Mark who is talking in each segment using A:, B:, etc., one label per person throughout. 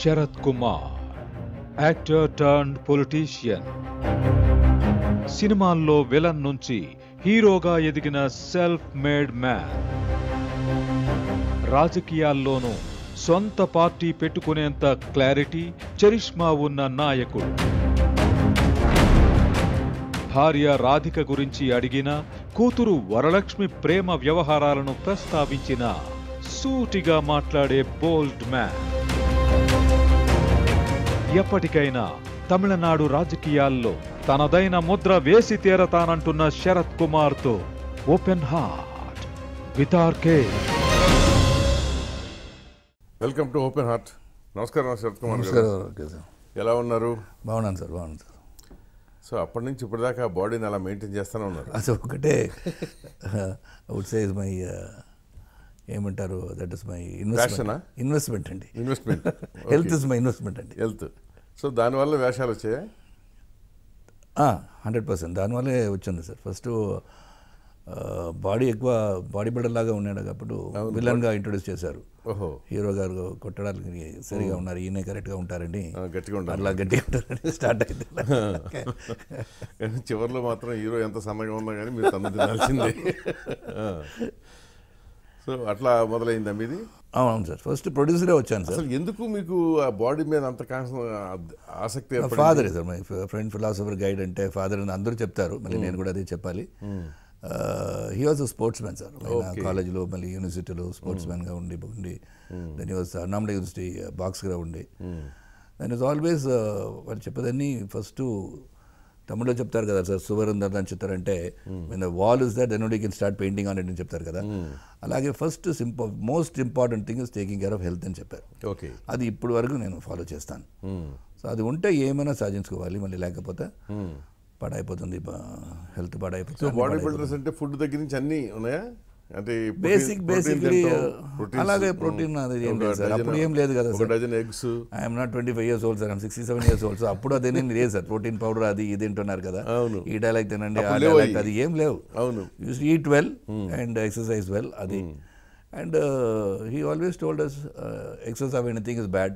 A: Sarath Kumar actor turn politician సినిమాల్లో villain నుంచి హీరోగా ఎదిగిన సెల్ఫ్ మేడ్ మ్యాన్ రాజకీయాల్లోనూ సొంత పార్టీ పెట్టుకునేంత క్లారిటీ చరిష్మా ఉన్న నాయకుడు భార్య రాధిక గురించి అడిగిన కూతురు వరలక్ష్మి ప్రేమ వ్యవహారాలను ప్రస్తావించిన సూటిగా మాట్లాడే బోల్డ్ మ్యాన్ ఎప్పటికైనా తమిళనాడు రాజకీయాల్లో తనదైన ముద్ర వేసి తీరతానంటున్న శరత్ కుమార్తో open heart with RK
B: welcome to open heart నమస్కారం శరత్ కుమార్ గారు ఎలా ఉన్నారు బాగున్నాను సార్ బాగున్నాను సార్ సో అప్పటి నుంచి ఇప్పటిదాకా బాడీని అలా మెయింటైన్ చేస్తూనే ఉన్నారు అసలు ఒకటే
A: వుడ్ సే ఇస్ మై ఏమంటారు that is my investment investment అండి investment health is my investment అండి
B: హెల్త్ సో దానివల్ల వేషాలు వచ్చాయా
A: హండ్రెడ్ పర్సెంట్ దానివల్లే వచ్చింది సార్ ఫస్ట్ బాడీ ఎక్కువ బాడీ బిల్డర్ లాగా ఉన్నాడు కాబట్టి విలన్గా ఇంట్రొడ్యూస్ చేశారు హీరో గారు కొట్టడానికి సరిగా ఉన్నారు ఈయన కరెక్ట్గా ఉంటారండి గట్టిగా అలా గట్టిగా ఉంటారని స్టార్ట్ అయింది
B: చివరిలో మాత్రం హీరో ఎంత సమయం ఉన్నా కానీ మీరు తమ్ముడు సో అట్లా మొదలైందా మీది అవును సార్ ఫస్ట్ ప్రొడ్యూసరే వచ్చాను సార్ ఎందుకు మీకు ఆ బాడీ మీద అంత ఆసక్తి father sir my
A: friend philosopher guide అంటే ఫాదర్ అని అందరూ చెప్తారు మళ్ళీ నేను కూడా అదే చెప్పాలి he was sportsman sir కాలేజీలో మళ్ళీ యూనివర్సిటీలో స్పోర్ట్స్ మ్యాన్గా ఉండి ఉండి దాని వాజ్ అన్నామల యూనివర్సిటీ బాక్స్గా ఉండి దెన్ ఇస్ ఆల్వేస్ వాళ్ళు చెప్పేదాన్ని ఫస్ట్ తమిళలో చెప్తారు కదా సార్ సువరంధర్ అని చెప్తారంటే when wall is that then can start painting on it అని చెప్తారు కదా hmm. అలాగే first simple most important thing is taking care of health అని చెప్పారు ఓకే అది ఇప్పుడు వరకు నేను ఫాలో చేస్తాను సో hmm. అది ఉంటే ఏమైనా సాధించుకోవాలి మళ్ళీ లేకపోతే hmm. పాడైపోతుంది హెల్త్ పాడైపోతుంది బాడీ బిల్డర్స్
B: అంటే ఫుడ్ దగ్గర నుంచి అన్నీ ఉన్నాయా అంటే బేసిక్ బేసిక్లీ అలాగే ప్రోటీన్ అది ఏం లేదు సార్ అప్పుడు ఏం లేదు కదా
A: dozen eggs I'm not twenty five years old sir I'm sixty seven years old sir అప్పుడు లేదు సార్ ప్రోటీన్ పౌడర్ అది ఇది అంటున్నారు కదా ఈ డైలాగ్ తినండి ఆ డైలాగ్ అది ఏం లేవు అవును use eat well and exercise well అది and he always told us excess of anything is bad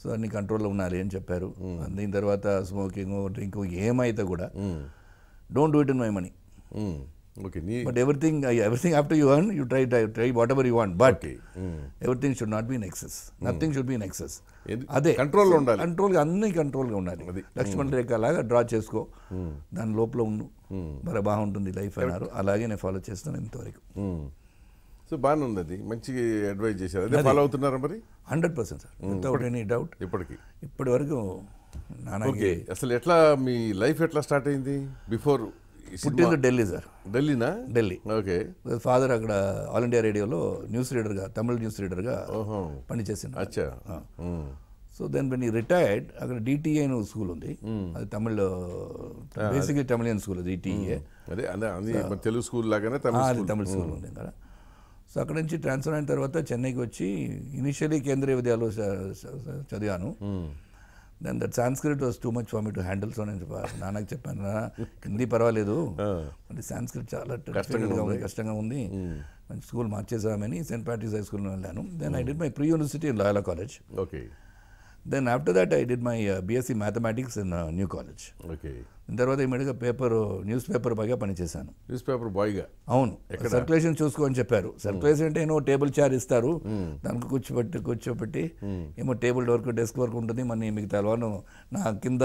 A: so అన్ని కంట్రోల్లో ఉండాలి అని చెప్పారు hmm. దీని తర్వాత స్మోకింగ్ డ్రింకింగ్ ఏమైతే కూడా don't do it in my money okay But everything, uh, everything after you you you try, try try whatever you want. But okay. mm. everything should not be in excess. Hmm. Nothing అదే కంట్రోల్లో ఉండాలి కంట్రోల్గా అన్ని కంట్రోల్గా ఉండాలి hmm. Laxman రేఖ లాగా draw చేసుకో hmm. దాని లోపల ఉండు మరి బాగుంటుంది లైఫ్ అన్నారు అలాగే నేను ఫాలో చేస్తాను ఇంతవరకు
B: సో బాగానే ఉంది అది మంచి అడ్వైజ్ చేశారు అదే ఫాలో అవుతున్నారు మరి
A: hundred percent sir without any doubt ఇప్పటికి ఇప్పటి వరకు
B: అసలు ఎట్లా మీ లైఫ్ ఎట్లా స్టార్ట్ అయింది బిఫోర్ పుట్టింది ఢిల్లీ సార్ ఢిల్లీనా ఢిల్లీ
A: ఓకే ఫాదర్ అక్కడ ఆల్ ఇండియా రేడియోలో న్యూస్ రీడర్గా తమిళ న్యూస్ రీడర్గా పనిచేసింది అచ్చా so then when he retired అక్కడ డిటిఏ e అని స్కూల్ ఉంది అది
B: తమిళ్ బేసిక్లీ తమిళియన్ స్కూల్ అది డిటిఏ e. అదే తెలుగు స్కూల్ లాగానే అది తమిళ స్కూల్ ఉంది కదా
A: సో అక్కడ నుంచి ట్రాన్స్ఫర్ అయిన తర్వాత చెన్నైకి వచ్చి ఇనిషియలీ కేంద్రీయ విద్యాలయంలో చదివాను then that Sanskrit was too much for me to handles అని నేను నాన్నకు చెప్పాను హిందీ పర్వాలేదు అంటే సాంస్క్రిట్ చాలా కష్టంగా ఉంది కష్టంగా ఉంది స్కూల్ మార్చేసామని సెయింట్ ప్యాట్రిక్స్ హై స్కూల్లో వెళ్ళాను then I did my pre university Loyola College okay then after that I did my BSc mathematics in New College okay తర్వాత ఇమీడియట్గా పేపర్ న్యూస్ పేపర్ బాగా పనిచేశాను
B: న్యూస్ పేపర్ బాయ్గా అవును సర్క్యులేషన్ చూసుకోని చెప్పారు సర్క్యులేషన్
A: hmm. అంటే ఏమో టేబుల్ చార్ ఇస్తారు hmm. దానికి కూర్చోబెట్టి కూర్చోబెట్టి hmm. ఏమో టేబుల్ వర్క్ డెస్క్ వర్క్ ఉంటుంది మన మీకు వాళ్ళు నా కింద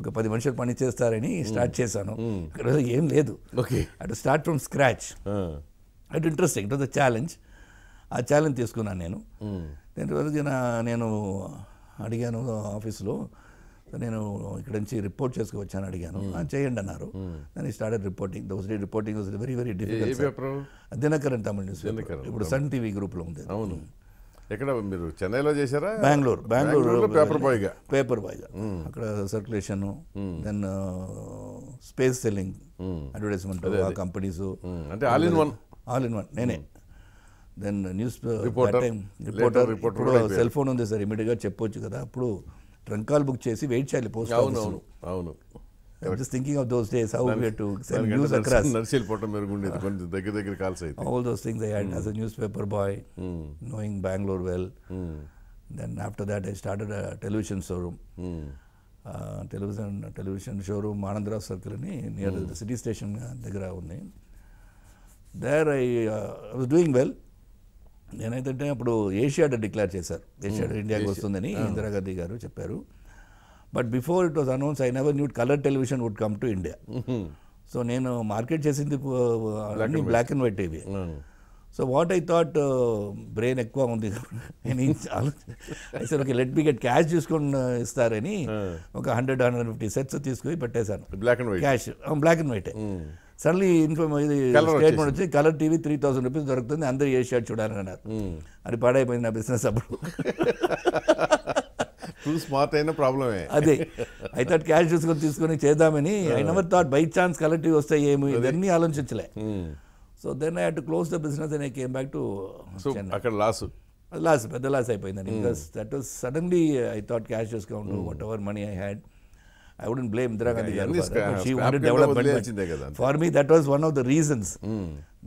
A: ఒక పది మనుషులు పని చేస్తారని స్టార్ట్ చేశాను ఇక్కడ ఏం లేదు ఓకే అటు స్టార్ట్ ఫ్రమ్ స్క్రాచ్ అటు ఇంట్రెస్టింగ్ ఇట్ ద ఛాలెంజ్ ఆ ఛాలెంజ్ తీసుకున్నాను నేను దాని తర్వాత నేను అడిగాను ఆఫీస్లో నేను ఇక్కడ నుంచి రిపోర్ట్ చేసుకు వచ్చాను అడిగాను చేయండి అన్నారు నేను started reporting those day reporting was very very difficult Dinakaran Tamil news ఇప్పుడు సన్
B: టీవీ గ్రూప్లో ఉంది అవును ఎక్కడ మీరు చెన్నైలో చేశారా బెంగళూరు బెంగళూరు పేపర్ బాయ్గా
A: పేపర్ బాయ్గా అక్కడ circulation then space selling advertisement companies అంటే all in one all in one నేనే then news reporter reporter cell phone ఉంది సార్ ఇమీడియట్గా చెప్పొచ్చు కదా అప్పుడు ట్రంక్ కాల్ బుక్ చేసి వెయిట్ చేయాలి పోస్ట్ అవును అవును just thinking of those days how get to send news across నర్సిల్
B: పోటం కొంచెం దగ్గర దగ్గర కాల్స్ అయితే all those things I a newspaper boy knowing Bengaluru well
A: then after that I started television showroom television television showroom Anandarao circle అని near city station దగ్గర ఉంది there I was doing well నేనైతే అప్పుడు ఏషియాడ్ డిక్లేర్ చేశారు ఏషియాడ్ hmm. ఇండియాకి వస్తుందని ah. Indira Gandhi గారు చెప్పారు but before it was announce I never న్యూట్ colour television would come to India so నేను మార్కెట్ చేసింది uh, అన్ని black and white TV so what I thought brain ఎక్కువ ఉంది నేను sir okay let beget get cash తీసుకొని uh, ఇస్తారని hmm. ఒక hundred hundred fifty sets తీసుకుని పెట్టేశాను black and white cash black and వైటే suddenly inform ఇది స్టేట్మెంట్ వచ్చి colour TV three thousand rupees దొరుకుతుంది అందరు ఏ షర్ట్ చూడాలని అన్నారు hmm. అది పాడైపోయింది నా బిజినెస్ అప్పుడు టూ స్మార్ట్ అయిన ప్రాబ్లమే అదే థాట్ క్యాష్ తీసుకొని తీసుకొని చేద్దామని I never thought by chance collective వస్తాయి ఏమి ఇవన్నీ ఆలోచించలే so then I to close the business and I came back to అక్కడ లాస్ లాస్ పెద్ద లాస్ అయిపోయిందండి because that was suddenly I thought cash discount whatever money I had I wouldn't blame Indira Gandhi development for me that was one of the reasons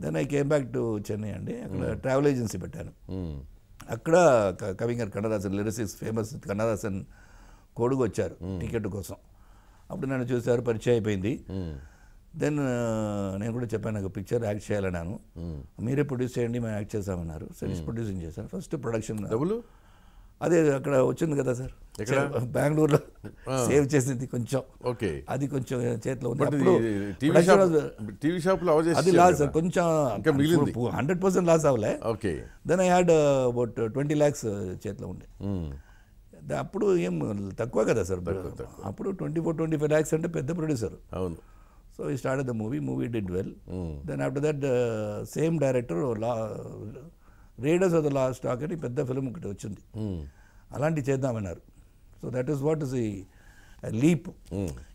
A: then I came back to Chennai అండి అక్కడ travel hmm. Agency పెట్టాను hmm. అక్కడ Kavignar Kannadasan lyricist famous Kannadasan కొడుకు వచ్చారు hmm. Ticket కోసం అప్పుడు నన్ను చూసారు పరిచయం అయిపోయింది దెన్ నేను కూడా చెప్పాను నాకు పిక్చర్ యాక్ట్ చేయాలన్నాను మీరే ప్రొడ్యూస్ చేయండి మేము యాక్ట్ చేసామన్నారు సరే ప్రొడ్యూసింగ్ చేశాను ఫస్ట్ ప్రొడక్షన్ డబ్బులు అదే అక్కడ వచ్చింది కదా సార్ బెంగళూరులో సేవ్ చేసింది కొంచెం ఓకే అది కొంచెం చేతిలో ఉంది టీవీ షాప్ అది లాస్ కొంచెం హండ్రెడ్ పర్సెంట్ లాస్ అవ్వలే okay then I had about twenty lakhs చేతిలో ఉండే hmm. అప్పుడు ఏం తక్కువ కదా సార్ అప్పుడు twenty four twenty five lakhs అంటే పెద్ద ప్రొడ్యూసర్ అవును so he start the movie movie did well then after that same director లా రేడర్స్ ఆఫ్ ద లాస్ట్ స్టాక్ అని పెద్ద ఫిల్మ్ ఒకటి వచ్చింది hmm. అలాంటివి చేద్దామన్నారు so that is what is ఈ లీప్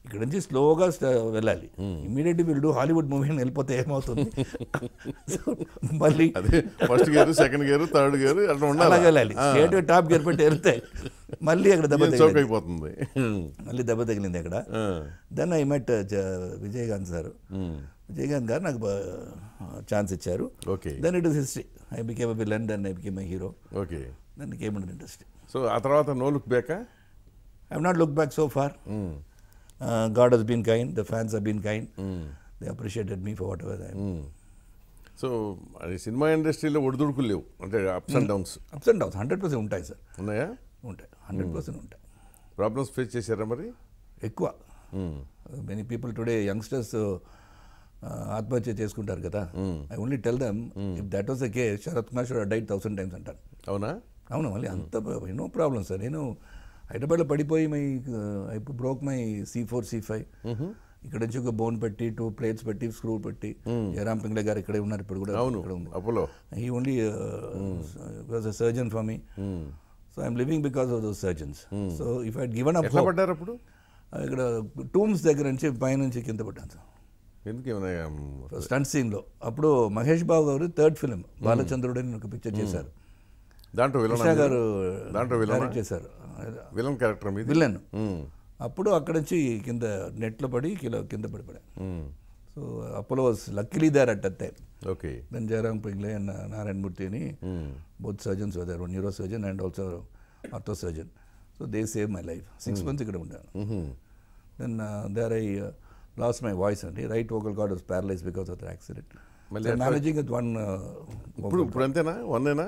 A: ఇక్కడ నుంచి స్లోగా వెళ్ళాలి immediate will do Hollywood movie అని వెళ్ళిపోతే ఏమవుతుంది మళ్ళీ first gear second gear third gear అట్లా ఉండాలి వెళ్ళాలి స్టేట్ టాప్ గేర్ పెట్టి వెళ్తే మళ్ళీ అక్కడ దెబ్బ తగిలిపోతుంది మళ్ళీ దెబ్బ తగిలింది అక్కడ then I met Vijayakanth sir hmm. Vijayakanth garu నాకు ఛాన్స్ uh, ఇచ్చారు okay then it is history I became a villain then I became a hero okay then came industry so ఆ తర్వాత నో లుక్ బ్యాకా I have not looked back so far. Mm. Uh, God has been kind. The fans have been kind. Mm. They appreciated me for whatever I am. Mm.
B: So అది సినిమా ఇండస్ట్రీలో ఒడిదుడుకు లేవు అంటే ups and downs ups and downs hundred percent ఉంటాయి sir ఉన్నాయా ఉంటాయి hundred percent ఉంటాయి ప్రాబ్లమ్స్ hmm. ఫేస్ చేశారా మరి ఎక్కువ
A: మెనీ పీపుల్ టుడే యంగ్స్టర్స్ ఆత్మహత్య చేసుకుంటారు కదా I only tell them if that was a case Sarath Kumar died thousand times అంటారు అవునా అవును మళ్ళీ అంత ఎన్నో ప్రాబ్లమ్స్ సార్ నేను హైదరాబాద్లో పడిపోయి మై ఇప్పుడు broke my C four C five ఇక్కడ నుంచి ఒక బోన్ పెట్టి టూ ప్లేట్స్ పెట్టి స్క్రూ పెట్టి జయరామ్ పింగ్లే గారు ఇక్కడే ఉన్నారు ఇప్పుడు కూడా ఇక్కడ ఉంది he only was a surgeon for me so I'm living because of those surgeons so if I given up పడ్డారు అప్పుడు ఇక్కడ టూమ్స్ దగ్గర నుంచి పైన నుంచి కింద పడ్డాను సార్ స్టంట్ సీన్లో అప్పుడు మహేష్ బాబు గారు థర్డ్ ఫిలిం బాలచంద్రుడు అని ఒక పిక్చర్ చేశారు దాంట్లో విలన్ గారు దాంట్లో విలన్ చేశారు విలన్
B: క్యారెక్టర్ మీద విలన్
A: అప్పుడు అక్కడ నుంచి కింద నెట్లో పడి కిలో కింద పడిపడాను సో అప్పులో was luckily there at okay then Jayaram Pingle and Narayanamurthy అని బోత్ సర్జన్స్ వదారు neuro surgeon and also ortho surgeon so they save my life six months ఇక్కడ ఉన్నాను then there I lost my voice అండి right vocal cord was paralyse because of the accident మళ్ళీ managing
B: one uh, ఇప్పుడు ఇప్పుడు అంతేనా వన్నేనా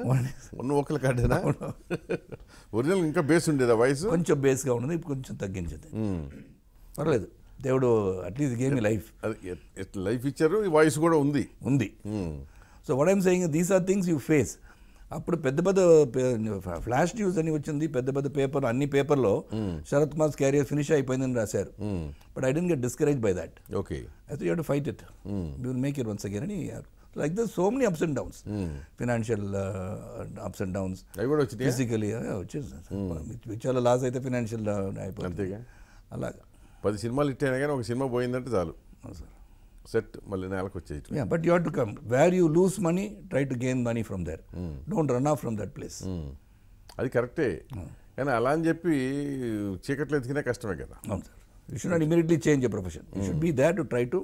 B: one ఒకరి కాడేనా ఒరిజినల్ ఇంకా బేస్ ఉండేదా వాయిస్ కొంచెం బేస్గా ఉండదు ఇప్పుడు కొంచెం తగ్గించింది hmm. పర్లేదు దేవుడు అట్లీస్ట్ గేమ్ లైఫ్ లైఫ్ ఇచ్చారు వాయిస్ కూడా ఉంది ఉంది
A: so what I'm saying these are things you face అప్పుడు పెద్ద పెద్ద ఫ్లాష్ న్యూస్ అని వచ్చింది పెద్ద పెద్ద పేపర్ అన్ని పేపర్లో శరత్ కుమార్స్ క్యారియర్ ఫినిష్ అయిపోయిందని రాశారు but I didn't get discourage by that okay uh, అయితే you to fight it you will make it once again అని like the so many ups and downs financial ups and downs physically వచ్చేసి చాలా loss అయితే financial
B: అయిపోయింది అలాగా పది సినిమాలు ఇట్టైనా కానీ ఒక సినిమా పోయిందంటే చాలు సార్ సెట్ మళ్ళీ నెలకు వచ్చే but you to come where you lose money try to gain money from there don't run off from that place అది కరెక్టే hmm. కానీ అలా అని చెప్పి చీకట్లు ఎదిగినా కష్టమే కదా అవును sir you should not immediately change a profession you should be there to try to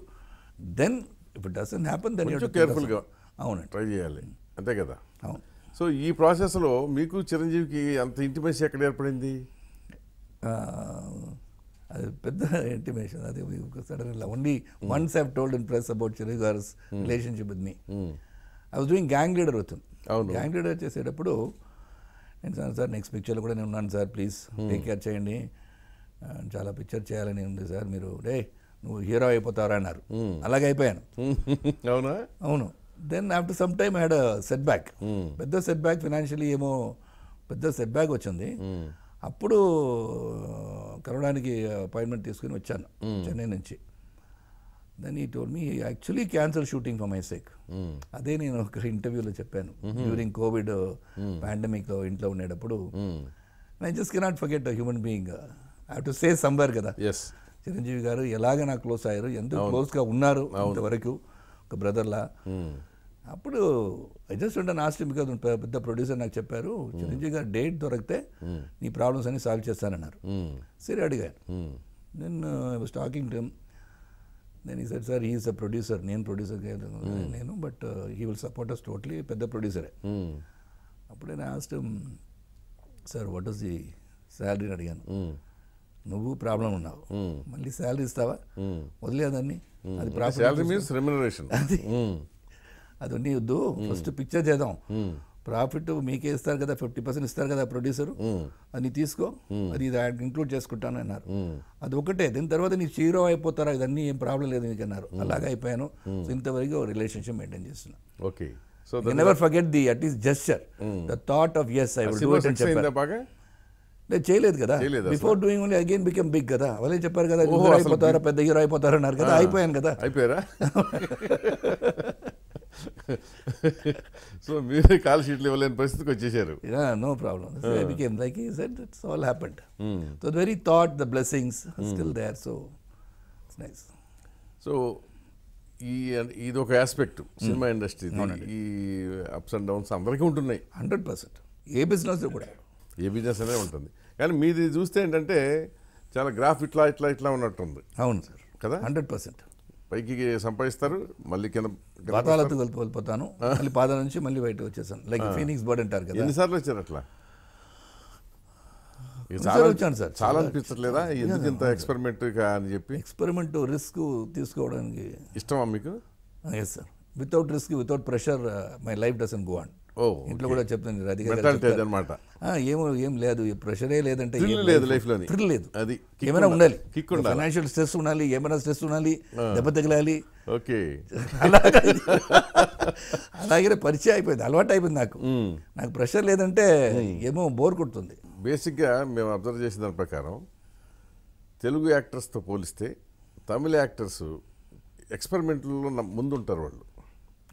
B: then if it doesn't happen then కేర్ఫుల్గా అవును ట్రై చేయాలి hmm. అంతే కదా అవును సో ఈ ప్రాసెస్లో మీకు చిరంజీవికి అంత ఇంటిమేసి ఎక్కడ ఏర్పడింది uh, అది పెద్ద ఇంటిమేషన్
A: అది ఇలా only once have told in press about Chiru గార్స్ relationship with me I was doing gang leader అవుతుంది గ్యాంగ్ లీడర్ చేసేటప్పుడు నేను సార్ సార్ నెక్స్ట్ పిక్చర్లో కూడా నేను ఉన్నాను సార్ ప్లీజ్ టేక్ కేర్ చేయండి చాలా పిక్చర్ చేయాలని ఉంది సార్ మీరు డే నువ్వు హీరో అయిపోతావరా అన్నారు hmm. అలాగే అయిపోయాను అవునా అవును then after some time had setback పెద్ద సెట్ బ్యాక్ ఫినాన్షియలీ ఏమో పెద్ద సెట్ బ్యాక్ వచ్చింది hmm. అప్పుడు కలవడానికి అపాయింట్మెంట్ తీసుకుని వచ్చాను చెన్నై నుంచి then he told me actually cancel shooting for my sake అదే నేను ఒక ఇంటర్వ్యూలో చెప్పాను డ్యూరింగ్ కోవిడ్ పాండమిక్ ఇంట్లో ఉండేటప్పుడు I just cannot forget human being I to say సంబర్ కదా ఎస్ చిరంజీవి గారు ఎలాగ నాకు క్లోజ్ అయ్యారు ఎంత క్లోజ్గా ఉన్నారు అంతవరకు ఒక బ్రదర్లా అప్పుడు ఐ ఉంటే నాస్టి బికాజ్ పెద్ద ప్రొడ్యూసర్ నాకు చెప్పారు చిరంజీవి గారు డేట్ దొరికితే నీ ప్రాబ్లమ్స్ అన్ని సాల్వ్ చేస్తానన్నారు సరే అడిగాను నేను స్టాకింగ్ వాస్ నేను ఈ sir sir is a producer నేను ప్రొడ్యూసర్ నేను but he will support us totally పెద్ద ప్రొడ్యూసరే అప్పుడే asked sir what is the salary అడిగాను నువ్వు ప్రాబ్లం ఉన్నావు మళ్ళీ శాలరీ ఇస్తావా వదిలేదాన్ని అది ప్రాబ్లం అది అది వద్దు ఫస్ట్ పిక్చర్ చేద్దాం ప్రాఫిట్ మీకే ఇస్తారు కదా ఫిఫ్టీ పర్సెంట్ ఇస్తారు కదా ప్రొడ్యూసర్ అది తీసుకో అది ఇంక్లూడ్ చేసుకుంటాను అన్నారు అది ఒకటే దీని తర్వాత నీకు హీరో అయిపోతారా ఇదన్నీ ఏం ప్రాబ్లం లేదు నీకు అన్నారు అలాగే అయిపోయాను ఇంతవరకు రిలేషన్షిప్ మెయింటైన్ చేస్తున్నా okay so never forget the at is gesture the thought of his I నేను చేయలేదు కదా before doing only again become big కదా వాళ్ళే చెప్పారు కదా హీరో అయిపోతారా పెద్ద హీరో అన్నారు కదా అయిపోయాను కదా అయిపోయారా సో మీరే కాల్ షీట్లు ఇవ్వలేని పరిస్థితికి వచ్చేసారు no problem
B: like it's all happened so very thought the blessings still there so it's nice so ఈ hmm. ఇది ఒక ఆస్పెక్ట్ సినిమా ఇండస్ట్రీ ఈ అప్స్ అండ్ డౌన్స్ అందరికీ ఉంటున్నాయి హండ్రెడ్ పర్సెంట్ ఏ బిజినెస్ కూడా ఏ బిజినెస్ అనే ఉంటుంది కానీ మీది చూస్తే ఏంటంటే చాలా గ్రాఫ్ ఇట్లా ఇట్లా ఇట్లా ఉన్నట్టుంది అవును సార్ కదా హండ్రెడ్ పర్సెంట్ పైకి సంపాదిస్తారు మళ్ళీ కింద పాతాలతో వెళ్ళిపోతాను మళ్ళీ పాదాల నుంచి మళ్ళీ బయటకు వచ్చేసాను లైక్ ఫీనిక్స్ బర్డ్ అంటారు కదా ఎన్నిసార్లు వచ్చారు అట్లా వచ్చాను సార్ చాలా అనిపించట్లేదా ఎందుకు ఇంత ఎక్స్పెరిమెంట్ అని చెప్పి
A: ఎక్స్పెరిమెంట్ రిస్క్ తీసుకోవడానికి ఇష్టమా మీకు yes sir without risk without pressure my life doesn't go and oh ఇంట్లో కూడా చెప్తాను రాధిక ఏమో ఏం లేదు ప్రెషరే లేదంటే లేదు లైఫ్లో లేదు అది ఏమైనా ఉండాలి కిక్ ఉండాలి ఫైనాన్షియల్ స్ట్రెస్ ఉండాలి ఏమైనా స్ట్రెస్ ఉండాలి దెబ్బ తగిలాలి ఓకే అలాగే అలాగే
B: పరిచయం అయిపోయింది అలవాటు అయిపోయింది నాకు నాకు ప్రెషర్ లేదంటే ఏమో బోర్ కొడుతుంది బేసిక్గా మేము అబ్జర్వ్ చేసిన దాని ప్రకారం తెలుగు యాక్టర్స్తో పోలిస్తే తమిళ యాక్టర్స్ ఎక్స్పెరిమెంట్లలో ముందుంటారు వాళ్ళు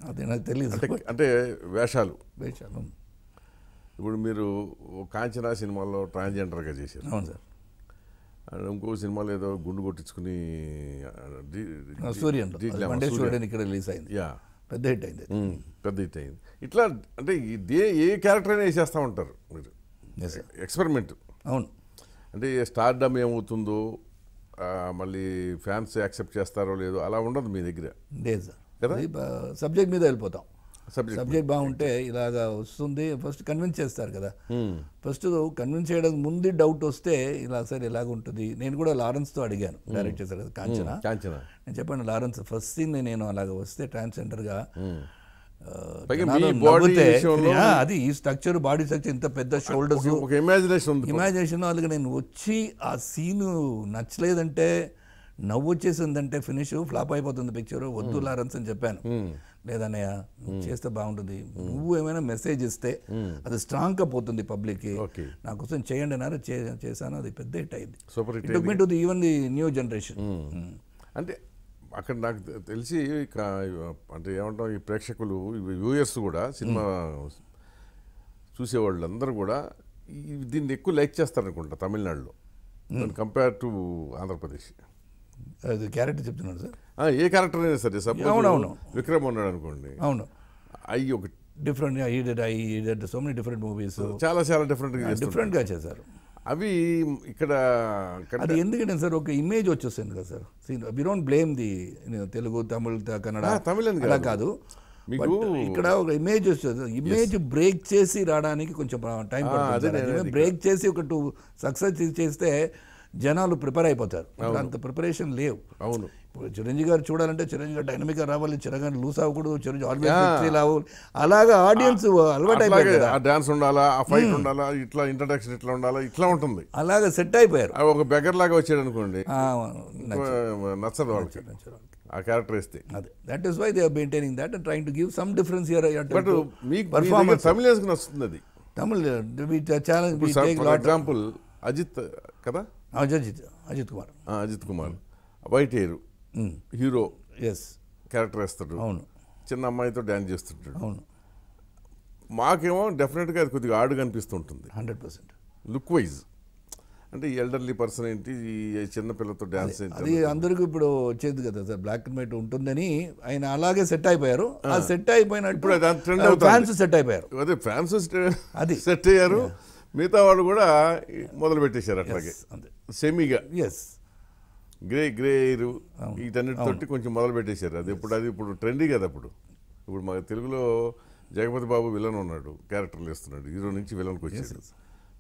A: అది నాకు తెలియదు
B: అంటే అంటే వేషాలు వేషాలు ఇప్పుడు మీరు కాంచనా సినిమాలో ట్రాన్స్జెండర్గా చేశారు అవును సార్ ఇంకో సినిమాలో ఏదో గుండు కొట్టించుకుని ఇక్కడ రిలీజ్ అయింది యా పెద్ద హిట్ అయింది పెద్ద హిట్ అయింది ఇట్లా అంటే ఇదే ఏ క్యారెక్టర్ అయినా వేసేస్తూ ఉంటారు మీరు ఎక్స్పెరిమెంట్ అవును అంటే డమ్ ఏమవుతుందో మళ్ళీ ఫ్యాన్స్ యాక్సెప్ట్ చేస్తారో లేదో అలా ఉండదు మీ దగ్గర లేదు సార్
A: సబ్జెక్ట్ మీద వెళ్ళిపోతాం సబ్జెక్ట్ బాగుంటే ఇలాగా వస్తుంది ఫస్ట్ కన్విన్స్ చేస్తారు కదా ఫస్ట్ కన్విన్స్ చేయడానికి ముందు డౌట్ వస్తే ఇలా సార్ ఇలాగ ఉంటుంది నేను కూడా లారెన్స్తో అడిగాను డైరెక్ట్ చేశారు కదా కాంచన నేను చెప్పాను లారెన్స్ ఫస్ట్ సీన్ నేను అలాగ వస్తే ట్రాన్స్జెండర్గా అది ఈ స్ట్రక్చర్ బాడీ స్ట్రక్చర్ ఇంత పెద్ద షోల్డర్స్ ఇమాజినేషన్ ఇమాజినేషన్ వాళ్ళకి నేను వచ్చి ఆ సీను నచ్చలేదంటే నవ్వు వచ్చేసిందంటే ఫినిష్ ఫ్లాప్ అయిపోతుంది పిక్చర్ వద్దు లారెన్స్ అని చెప్పాను లేదన్నయ్య చేస్తే బాగుంటుంది నువ్వు ఏమైనా మెసేజ్ ఇస్తే అది గా పోతుంది పబ్లిక్కి నా కోసం చేయండి అన్నారు చేశాను అది పెద్ద హిట్ అయింది
B: super hit even the new generation అంటే అక్కడ నాకు తెలిసి అంటే ఏమంటాం ఈ ప్రేక్షకులు యూఎస్ కూడా సినిమా చూసేవాళ్ళందరూ కూడా దీన్ని ఎక్కువ లైక్ చేస్తారనుకుంటా తమిళనాడులో కంపేర్ టు ఆంధ్రప్రదేశ్
A: క్యారెక్టర్ చెప్తున్నాడు
B: సార్ ఏ క్యారెక్టర్ అయినా సరే సపోజ్ అవునవును విక్రమ్ ఉన్నాడు అనుకోండి అవును ఐ ఒక డిఫరెంట్ ఈ did I did so many different movies చాలా చాలా డిఫరెంట్ డిఫరెంట్గా డిఫరెంట్గా
A: చేశారు అవి ఇక్కడ అది ఎందుకంటే సార్ ఒక ఇమేజ్ వచ్చేస్తుంది కదా sir we don't blame the Telugu Tamil Kannada Tamil అలా కాదు ఇక్కడ ఒక ఇమేజ్ వచ్చేది ఇమేజ్ బ్రేక్ చేసి రావడానికి కొంచెం టైం బ్రేక్ చేసి ఒక టూ సక్సెస్ చేస్తే జనాలు ప్రిపేర్ అయిపోతారు అంత ప్రిపరేషన్ లేవు అవును ఇప్పుడు చిరంజీవి గారు చూడాలంటే చిరంజీవి గారు డైనమిక్ రావాలి చిరంజీవి లూస్ అవ్వకూడదు చిరంజీవి అలాగే అలాగా ఆడియన్స్ అలవాటు ఆ డాన్స్
B: ఉండాలా ఆ ఫైట్ ఉండాలా ఇట్లా ఇంట్రడక్షన్ ఇట్లా ఉండాలా ఇట్లా ఉంటుంది అలాగే సెట్ అయిపోయారు ఒక బెగర్ లాగా వచ్చాడు అనుకోండి నచ్చదు ఆ క్యారెక్టర్ ఇస్తే అదే
A: that is why they are maintaining that and trying to give some difference here but మీకు పర్ఫార్మెన్స్ తమిళ నచ్చుతుంది అది తమిళ ఛాలెంజ్ ఎగ్జాంపుల్
B: అజిత్ కదా Ajith Ajith Kumar Ajith Kumar white hair hero as character వేస్తాడు అవును చిన్న అమ్మాయితో డ్యాన్స్ చేస్తుంటాడు అవును మాకేమో డెఫినెట్గా అది కొద్దిగా ఆడుగా అనిపిస్తుంటుంది హండ్రెడ్ పర్సెంట్ లుక్ వైజ్ అంటే ఎల్డర్లీ పర్సన్ ఏంటి ఈ చిన్న డ్యాన్స్ అది
A: అందరికీ ఇప్పుడు వచ్చేది కదా సార్ బ్లాక్ అండ్ వైట్ ఉంటుందని ఆయన అలాగే సెట్ అయిపోయారు ఆ సెట్ అయిపోయినప్పుడు ఫ్యాన్స్ సెట్
B: అయిపోయారు అదే ఫ్యాన్స్ అది సెట్ అయ్యారు మిగతా వాళ్ళు కూడా మొదలు పెట్టేశారు అట్లాగే సెమీగా ఎస్ గ్రే గ్రే వీటన్నిటి తొట్టి కొంచెం మొదలు పెట్టేశారు అది ఇప్పుడు అది ఇప్పుడు ట్రెండీ కదా అప్పుడు ఇప్పుడు మా తెలుగులో జగపతి బాబు విలన్ ఉన్నాడు క్యారెక్టర్లు వేస్తున్నాడు హీరో నుంచి విలన్కి వచ్చేసి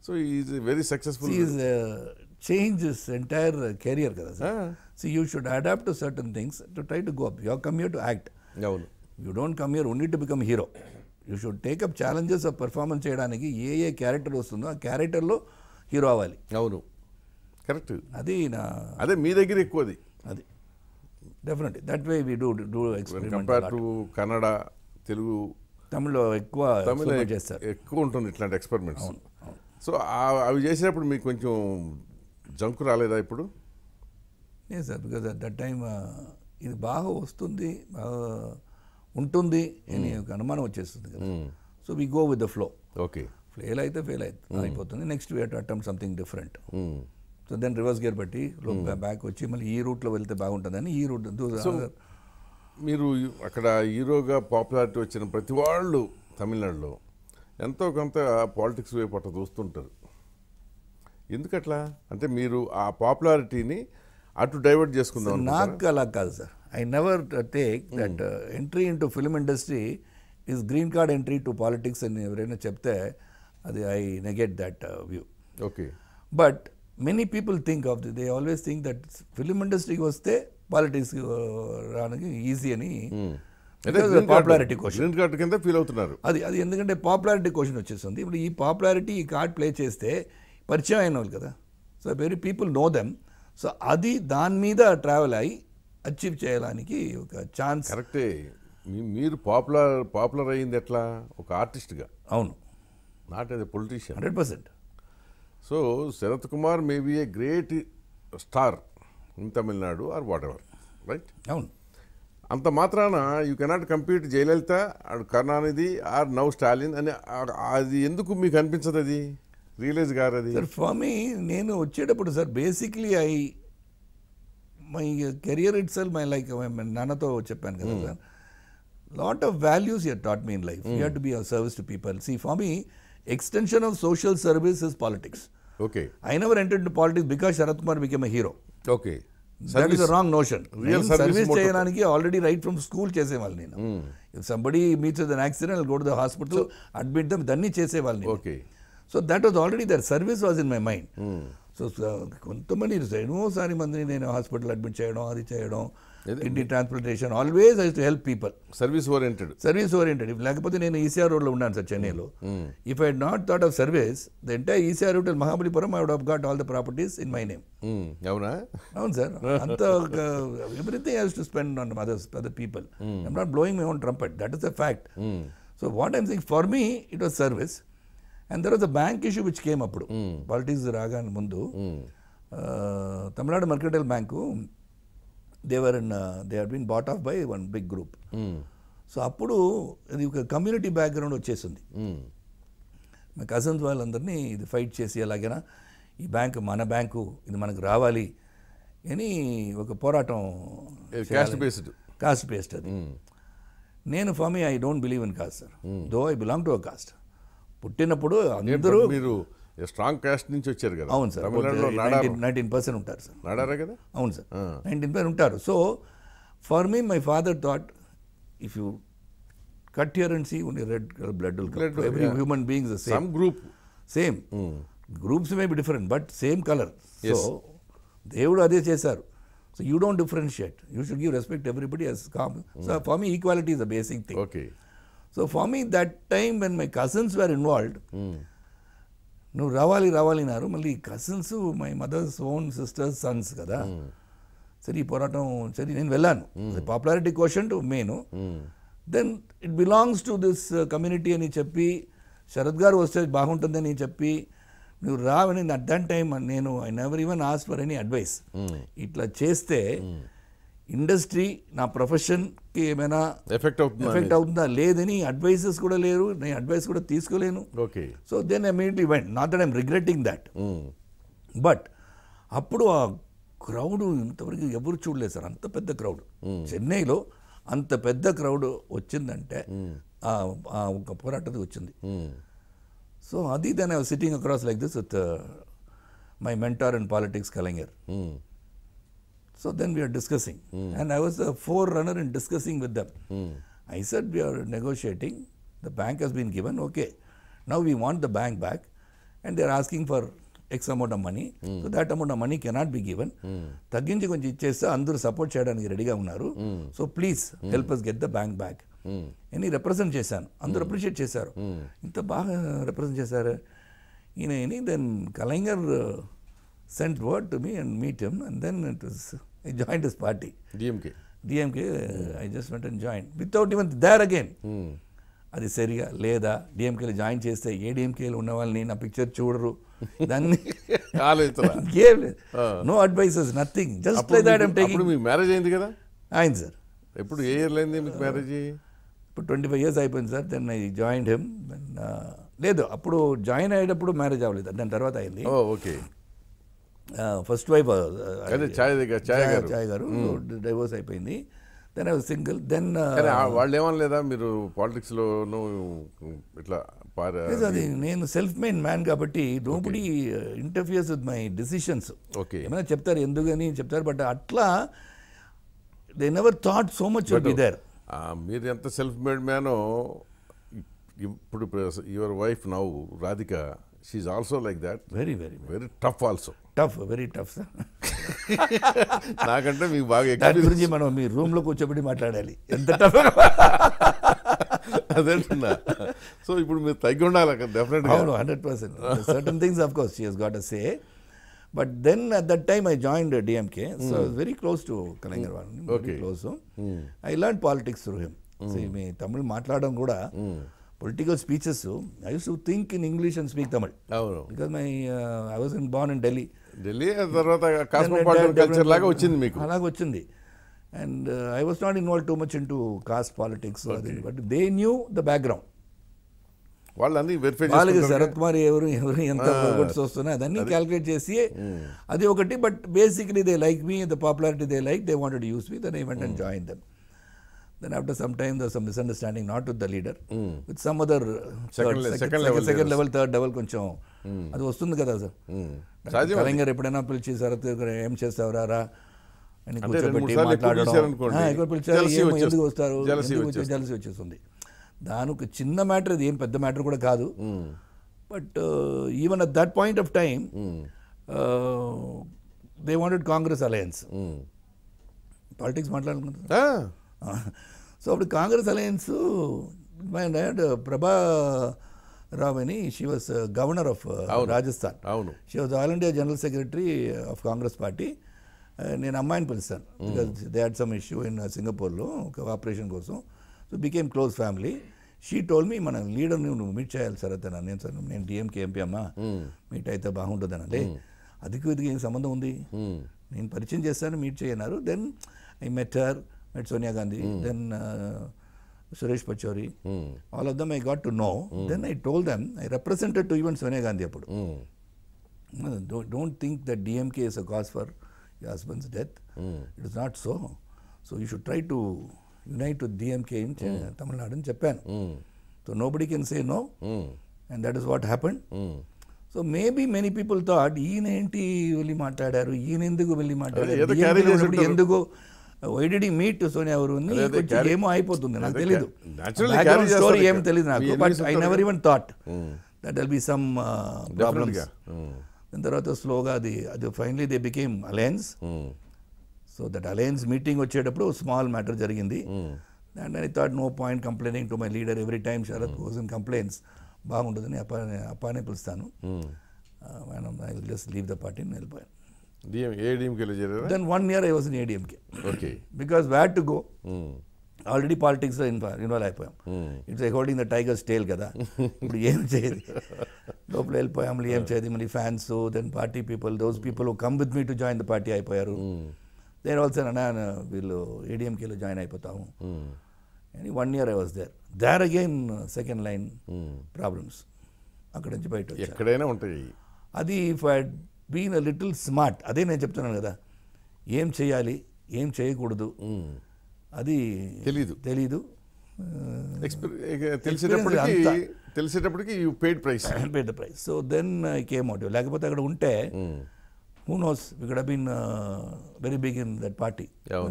B: so
A: is very successful changes entire career కదా sir so you should adapt to certain things to try to go up your come your to act అవును you don't come your only to become hero you should take up challenges performance చేయడానికి ఏ ఏ character వస్తుందో ఆ క్యారెక్టర్లో
B: hero అవ్వాలి అవును correct అది నా అదే మీ దగ్గర ఎక్కువది అది definitely that way we do do compare Kannada Telugu తమిళ్లో ఎక్కువ తమిళ చేస్తారు ఎక్కువ ఉంటుంది ఇట్లాంటి ఎక్స్పెరిమెంట్స్ సో అవి చేసినప్పుడు మీకు కొంచెం జంకు రాలేదా ఇప్పుడు లేదు సార్ బికాజ్
A: దట్ టైం ఇది బాగా వస్తుంది బాగా ఉంటుంది అని ఒక అనుమానం వచ్చేస్తుంది కదా so we go with the flow okay fail అయితే ఫెయిల్ అయితే అయిపోతుంది next we attempt something different so then reverse gear బట్టి బ్యాక్ వచ్చి మళ్ళీ ఈ రూట్లో వెళ్తే బాగుంటుందని ఈ రూట్
B: మీరు అక్కడ హీరోగా పాపులారిటీ వచ్చిన ప్రతి వాళ్ళు తమిళనాడులో ఎంతో కొంత పాలిటిక్స్ వైపు అట్లా చూస్తుంటారు ఎందుకట్లా అంటే మీరు ఆ పాపులారిటీని అటు డైవర్ట్ చేసుకుందాం నాకు అలా కాదు sir I never take that entry into film industry
A: is green card entry to politics అని ఎవరైనా చెప్తే అది I negate that view okay but many people think of the they always think that film ఇండస్ట్రీకి వస్తే politics uh, రానికి easy అని popularity question card కింద feel అవుతున్నారు అది అది ఎందుకంటే పాపులారిటీ క్వశ్చన్ వచ్చేస్తుంది ఇప్పుడు ఈ పాపులారిటీ ఈ కార్డ్ ప్లే చేస్తే పరిచయం అయిన వాళ్ళు కదా so very people know them so అది దాని మీద ట్రావెల్ అయ్యి అచీవ్ చేయడానికి
B: ఒక ఛాన్స్ కరెక్టే మీరు పాపులర్ పాపులర్ అయింది ఎట్లా ఒక ఆర్టిస్ట్గా అవును not as a politician hundred percent so Sarath Kumar may be a great star in Tamil Nadu are what ever right అవును అంత మాత్రాన you cannot compete Jayalalithaa Karunanidhi are now Stalin అని అది ఎందుకు మీకు అనిపించదు అది రియలైజ్ గారు అది సార్ మీ
A: నేను వచ్చేటప్పుడు sir basically I my career it sell my like నాన్నతో చెప్పాను కదా hmm. Sir lot of values you taught me in life you had to be our service to people see for me extension of social service is politics okay I never enter to politics because Sarath Kumar became a hero okay that is wrong notion service చేయడానికి already right from school చేసేవాళ్ళు నేను if somebody meets with an accident go to the hospital admit them ఇదన్నీ చేసేవాళ్ళు okay so that was already there service was in my mind so కొంతమంది ఎన్నోసారి మందిని నేను hospital admit చేయడం అది చేయడం kidney transplantation always aims to help people service oriented service oriented లేకపోతే నేను ఈసీఆర్ రోడ్లో ఉన్నాను సార్ చెన్నైలో if I not thought of service the entire ECR road Mahabalipuram I would have got all the properties in my name అవునా అవును sir అంత everything has to spend on others other people I'm not blowing my own trumpet that is a fact so what I'm thing for me it was service and తర్వాత bank issue which came అప్పుడు politics రాగానే ముందు Tamil Nadu మర్కటైల్ bank they were in they her bat of by one big group so అప్పుడు ఇది ఒక community background వచ్చేసింది మా hmm. Cousins వాళ్ళందరినీ ఇది ఫైట్ చేసి అలాగేనా ఈ బ్యాంకు మన బ్యాంకు ఇది మనకు రావాలి అని ఒక పోరాటం కాస్ట్ కాస్ట్ బేస్డ్ అది hmm. నేను for me I don't believe in caste sir though I belong to a caste పుట్టినప్పుడు అందరూ మీరు
B: స్ట్రాంగ్ క్యాస్ట్ నుంచి వచ్చారు కదా అవును సార్ నైన్టీన్ పర్సెంట్ ఉంటారు సార్ నాడారా కదా అవును సార్ నైన్టీన్
A: పర్సెంట్ ఉంటారు so for me my father thought if you cut your and see only red blood every human beings same group same groups may be different but same colour so దేవుడు అదే చేశారు so you don't differentiate you should give respect everybody he's come so for me equality is a basic thing okay so for me that time when my cousins were involved నువ్వు రావాలి రావాలి అన్నారు మళ్ళీ cousins my mother's own sisters sons కదా hmm. సరే ఈ పోరాటం సరే నేను వెళ్ళాను popularity question main then it belongs to this community అని చెప్పి శరద్ గారు వస్తే బాగుంటుందని చెప్పి నువ్వు రావని అట్ దట్ టైం నేను I never even ask for any advice ఇట్లా చేస్తే hmm. ఇండస్ట్రీ నా ప్రొఫెషన్కి ఏమైనా ఎఫెక్ట్ అవుతుంది ఎఫెక్ట్ అవుతుందా లేదని అడ్వైజెస్ కూడా లేరు నేను అడ్వైస్ కూడా తీసుకోలేను okay so then immediately went not that I'm regretting that but అప్పుడు ఆ క్రౌడ్ ఇంతవరకు ఎవరు చూడలేదు సార్ అంత పెద్ద క్రౌడ్ hmm. చెన్నైలో అంత పెద్ద క్రౌడ్ వచ్చిందంటే hmm. ఒక పోరాటది వచ్చింది hmm. సో అది then I sitting across like this with my mentor in politics Kalaignar So then we are discussing. Mm. And I was a forerunner in discussing with them. Mm. I said, we are negotiating. The bank has been given. Okay. Now we want the bank back. And they are asking for X amount of money. Mm. So that amount of money cannot be given. Hmm. తగ్గించి కొంచెం ఇచ్చేస్తే అందరూ support చేయడానికి రెడీగా ఉన్నారు so please help us get the bank back అని In చేశాను అందరూ అప్రిషియేట్ hmm. చేశారు hmm. ఇంత బాగా రిప్రజెంట్ చేశారు ఈయన then Kalaignar sent word to me and joined joined party DMK DMK I just just join and joined. Without even there hmm. అది సరిగా లేదా డిఎంకేలు జాయిన్ చేస్తే ఏ డిఎంకేలు ఉన్న వాళ్ళని నా పిక్చర్ చూడరు దాన్ని ఏం లేదు no advices nothing just like that I'm taking మీ మ్యారేజ్ అయింది కదా అయింది సార్ ఎప్పుడు ఏ ఇయర్లో అయింది మీకు మ్యారేజ్ ఇప్పుడు ట్వంటీ ఫైవ్ ఇయర్స్ అయిపోయింది sir then I join then లేదు అప్పుడు జాయిన్ అయ్యేటప్పుడు మ్యారేజ్ అవ్వలేదు దాని తర్వాత అయింది
B: ఓకే ఫస్ట్ వైఫ్ ఛాయ్ గారు డైవోర్స్ అయిపోయింది
A: దెన్ ఐ సింగిల్ దెన్
B: వాళ్ళు ఏమనలేదా మీరు పాలిటిక్స్లోనూ ఇట్లా అది
A: నేను సెల్ఫ్ మెయిన్ మ్యాన్ కాబట్టి nobody interferes with my decisions okay ఏమైనా చెప్తారు ఎందుకని చెప్తారు బట్ అట్లా they never thought so much be there
B: మీరు ఎంత సెల్ఫ్ మేడ్ మ్యానో ఇప్పుడు యువర్ వైఫ్ నవ్వు Radhika She's also like that. Very, very, very tough also. Tough, very tough, sir. Na kanta mi baagye.
A: That Guruji mano mi room lo kuchh apni matra dali. Yanta tough. That's na. So you put me taikonda laka definitely. Oh no, hundred percent. Certain things, of course, she has got to say. But then at that time I joined DMK, so I was very close to Kalaignar. Varani, hmm. very close. Mm. I learned politics through him. Mm. See, me Tamil matra dam guda. Hmm. Political speeches I used to think in English and speak Tamil because my I was in born in Delhi
B: Delhi తర్వాత culture లాగా వచ్చింది uh,
A: మీకు అలాగ వచ్చింది and I was not involve too much in to caste politics అది but they knew the background
B: వాళ్ళని verify వాళ్ళకి శరత్ కుమార్ ఎవరు ఎవరు ఎంత ఓట్స్ వస్తున్నాయి అదన్నీ క్యాలిక్యులేట్ చేసి
A: అది ఒకటి but basically they like me the popularity they like they wanted use me then event and join them then after some time there's some misunderstanding not with the leader hmm. with some other uh, second, third, second, level second level third level కొంచెం hmm. అది వస్తుంది కదా sir hmm. కలంగర్ ఎప్పుడైనా పిలిచి sir ఏం చేస్తావురా రా అని కూర్చోబెట్టి మాట్లాడడం ఎందుకు వస్తారు జలసి వచ్చేస్తుంది దానికి చిన్న మ్యాటర్ ఇది ఏం పెద్ద మ్యాటర్ కూడా కాదు but even at that point of time they wanted Congress alliance politics మాట్లాడుకుంటారు సో అప్పుడు Congress alliance my dad Prabha Rao అని she was governor of Rajasthan అవును she was all India general secretary of Congress party నేను అమ్మాయిని పిలుస్తాను because they had some issue in సింగపూర్లో ఒక operation కోసం so became close family she told me మన లీడర్ని నువ్వు మీట్ చేయాలి సార్ అతను నేను సార్ నేను డిఎంకే ఎంపీ అమ్మా మీట్ అయితే బాగుంటుంది అంటే hmm. అధిక ఇదికి ఏం సంబంధం ఉంది hmm. నేను పరిచయం చేస్తాను మీట్ చేయన్నారు then I met her met Sonia Gandhi, then uh, Suresh Pachori. All of them I got to know. Then I told them, I represented to even Sonia Gandhi. Mm. Don't, don't think that DMK is a cause for your husband's death. It is not so. So you should try to unite with DMK in Tamil Nadu and Japan. So nobody can say no. And that is what happened so maybe many people thought ఈయనేంటి వెళ్ళి మాట్లాడారు ఈయన ఎందుకు వెళ్ళి మాట్లాడారు ఎందుకు వైడిడి meet Sonia ఎవరు ఏమో అయిపోతుంది నాకు తెలీదు స్టోరీ ఏమి తెలియదు నాకు but I never even thought that will be some problems దాని తర్వాత స్లోగా అది అది finally they became alliance so that alliance meeting వచ్చేటప్పుడు స్మాల్ మ్యాటర్ జరిగింది and I thought no point complaining to my leader every time Sarath goes in complaints బాగుంటుందని అప్ప అప్పానే పిలుస్తాను madam I will just leave the party వెళ్ళిపోయాను then one year I was in ADMK okay because want to go already పాలిటిక్స్లో involve involve అయిపోయాం it's holding the tiger stale కదా ఇప్పుడు ఏం చేయదు లోపల వెళ్ళిపోయాం ఏం చేయదు మళ్ళీ fans then party people those people come with me to join the party అయిపోయారు దేర్ ఆల్సో అన్న వీళ్ళు ఏడిఎంకేలో జాయిన్ అయిపోతాము అని one year I was there there again second line problems అక్కడ నుంచి బయట ఎక్కడైనా ఉంటాయి అది if I being a little smart అదే నేను చెప్తున్నాను కదా ఏం చేయాలి ఏం చేయకూడదు అది తెలీదు తెలీదు తెలిసేటప్పటికి తెలిసేటప్పటికి you paid price paid price so then came out లేకపోతే అక్కడ ఉంటే who knows we could been very big in that party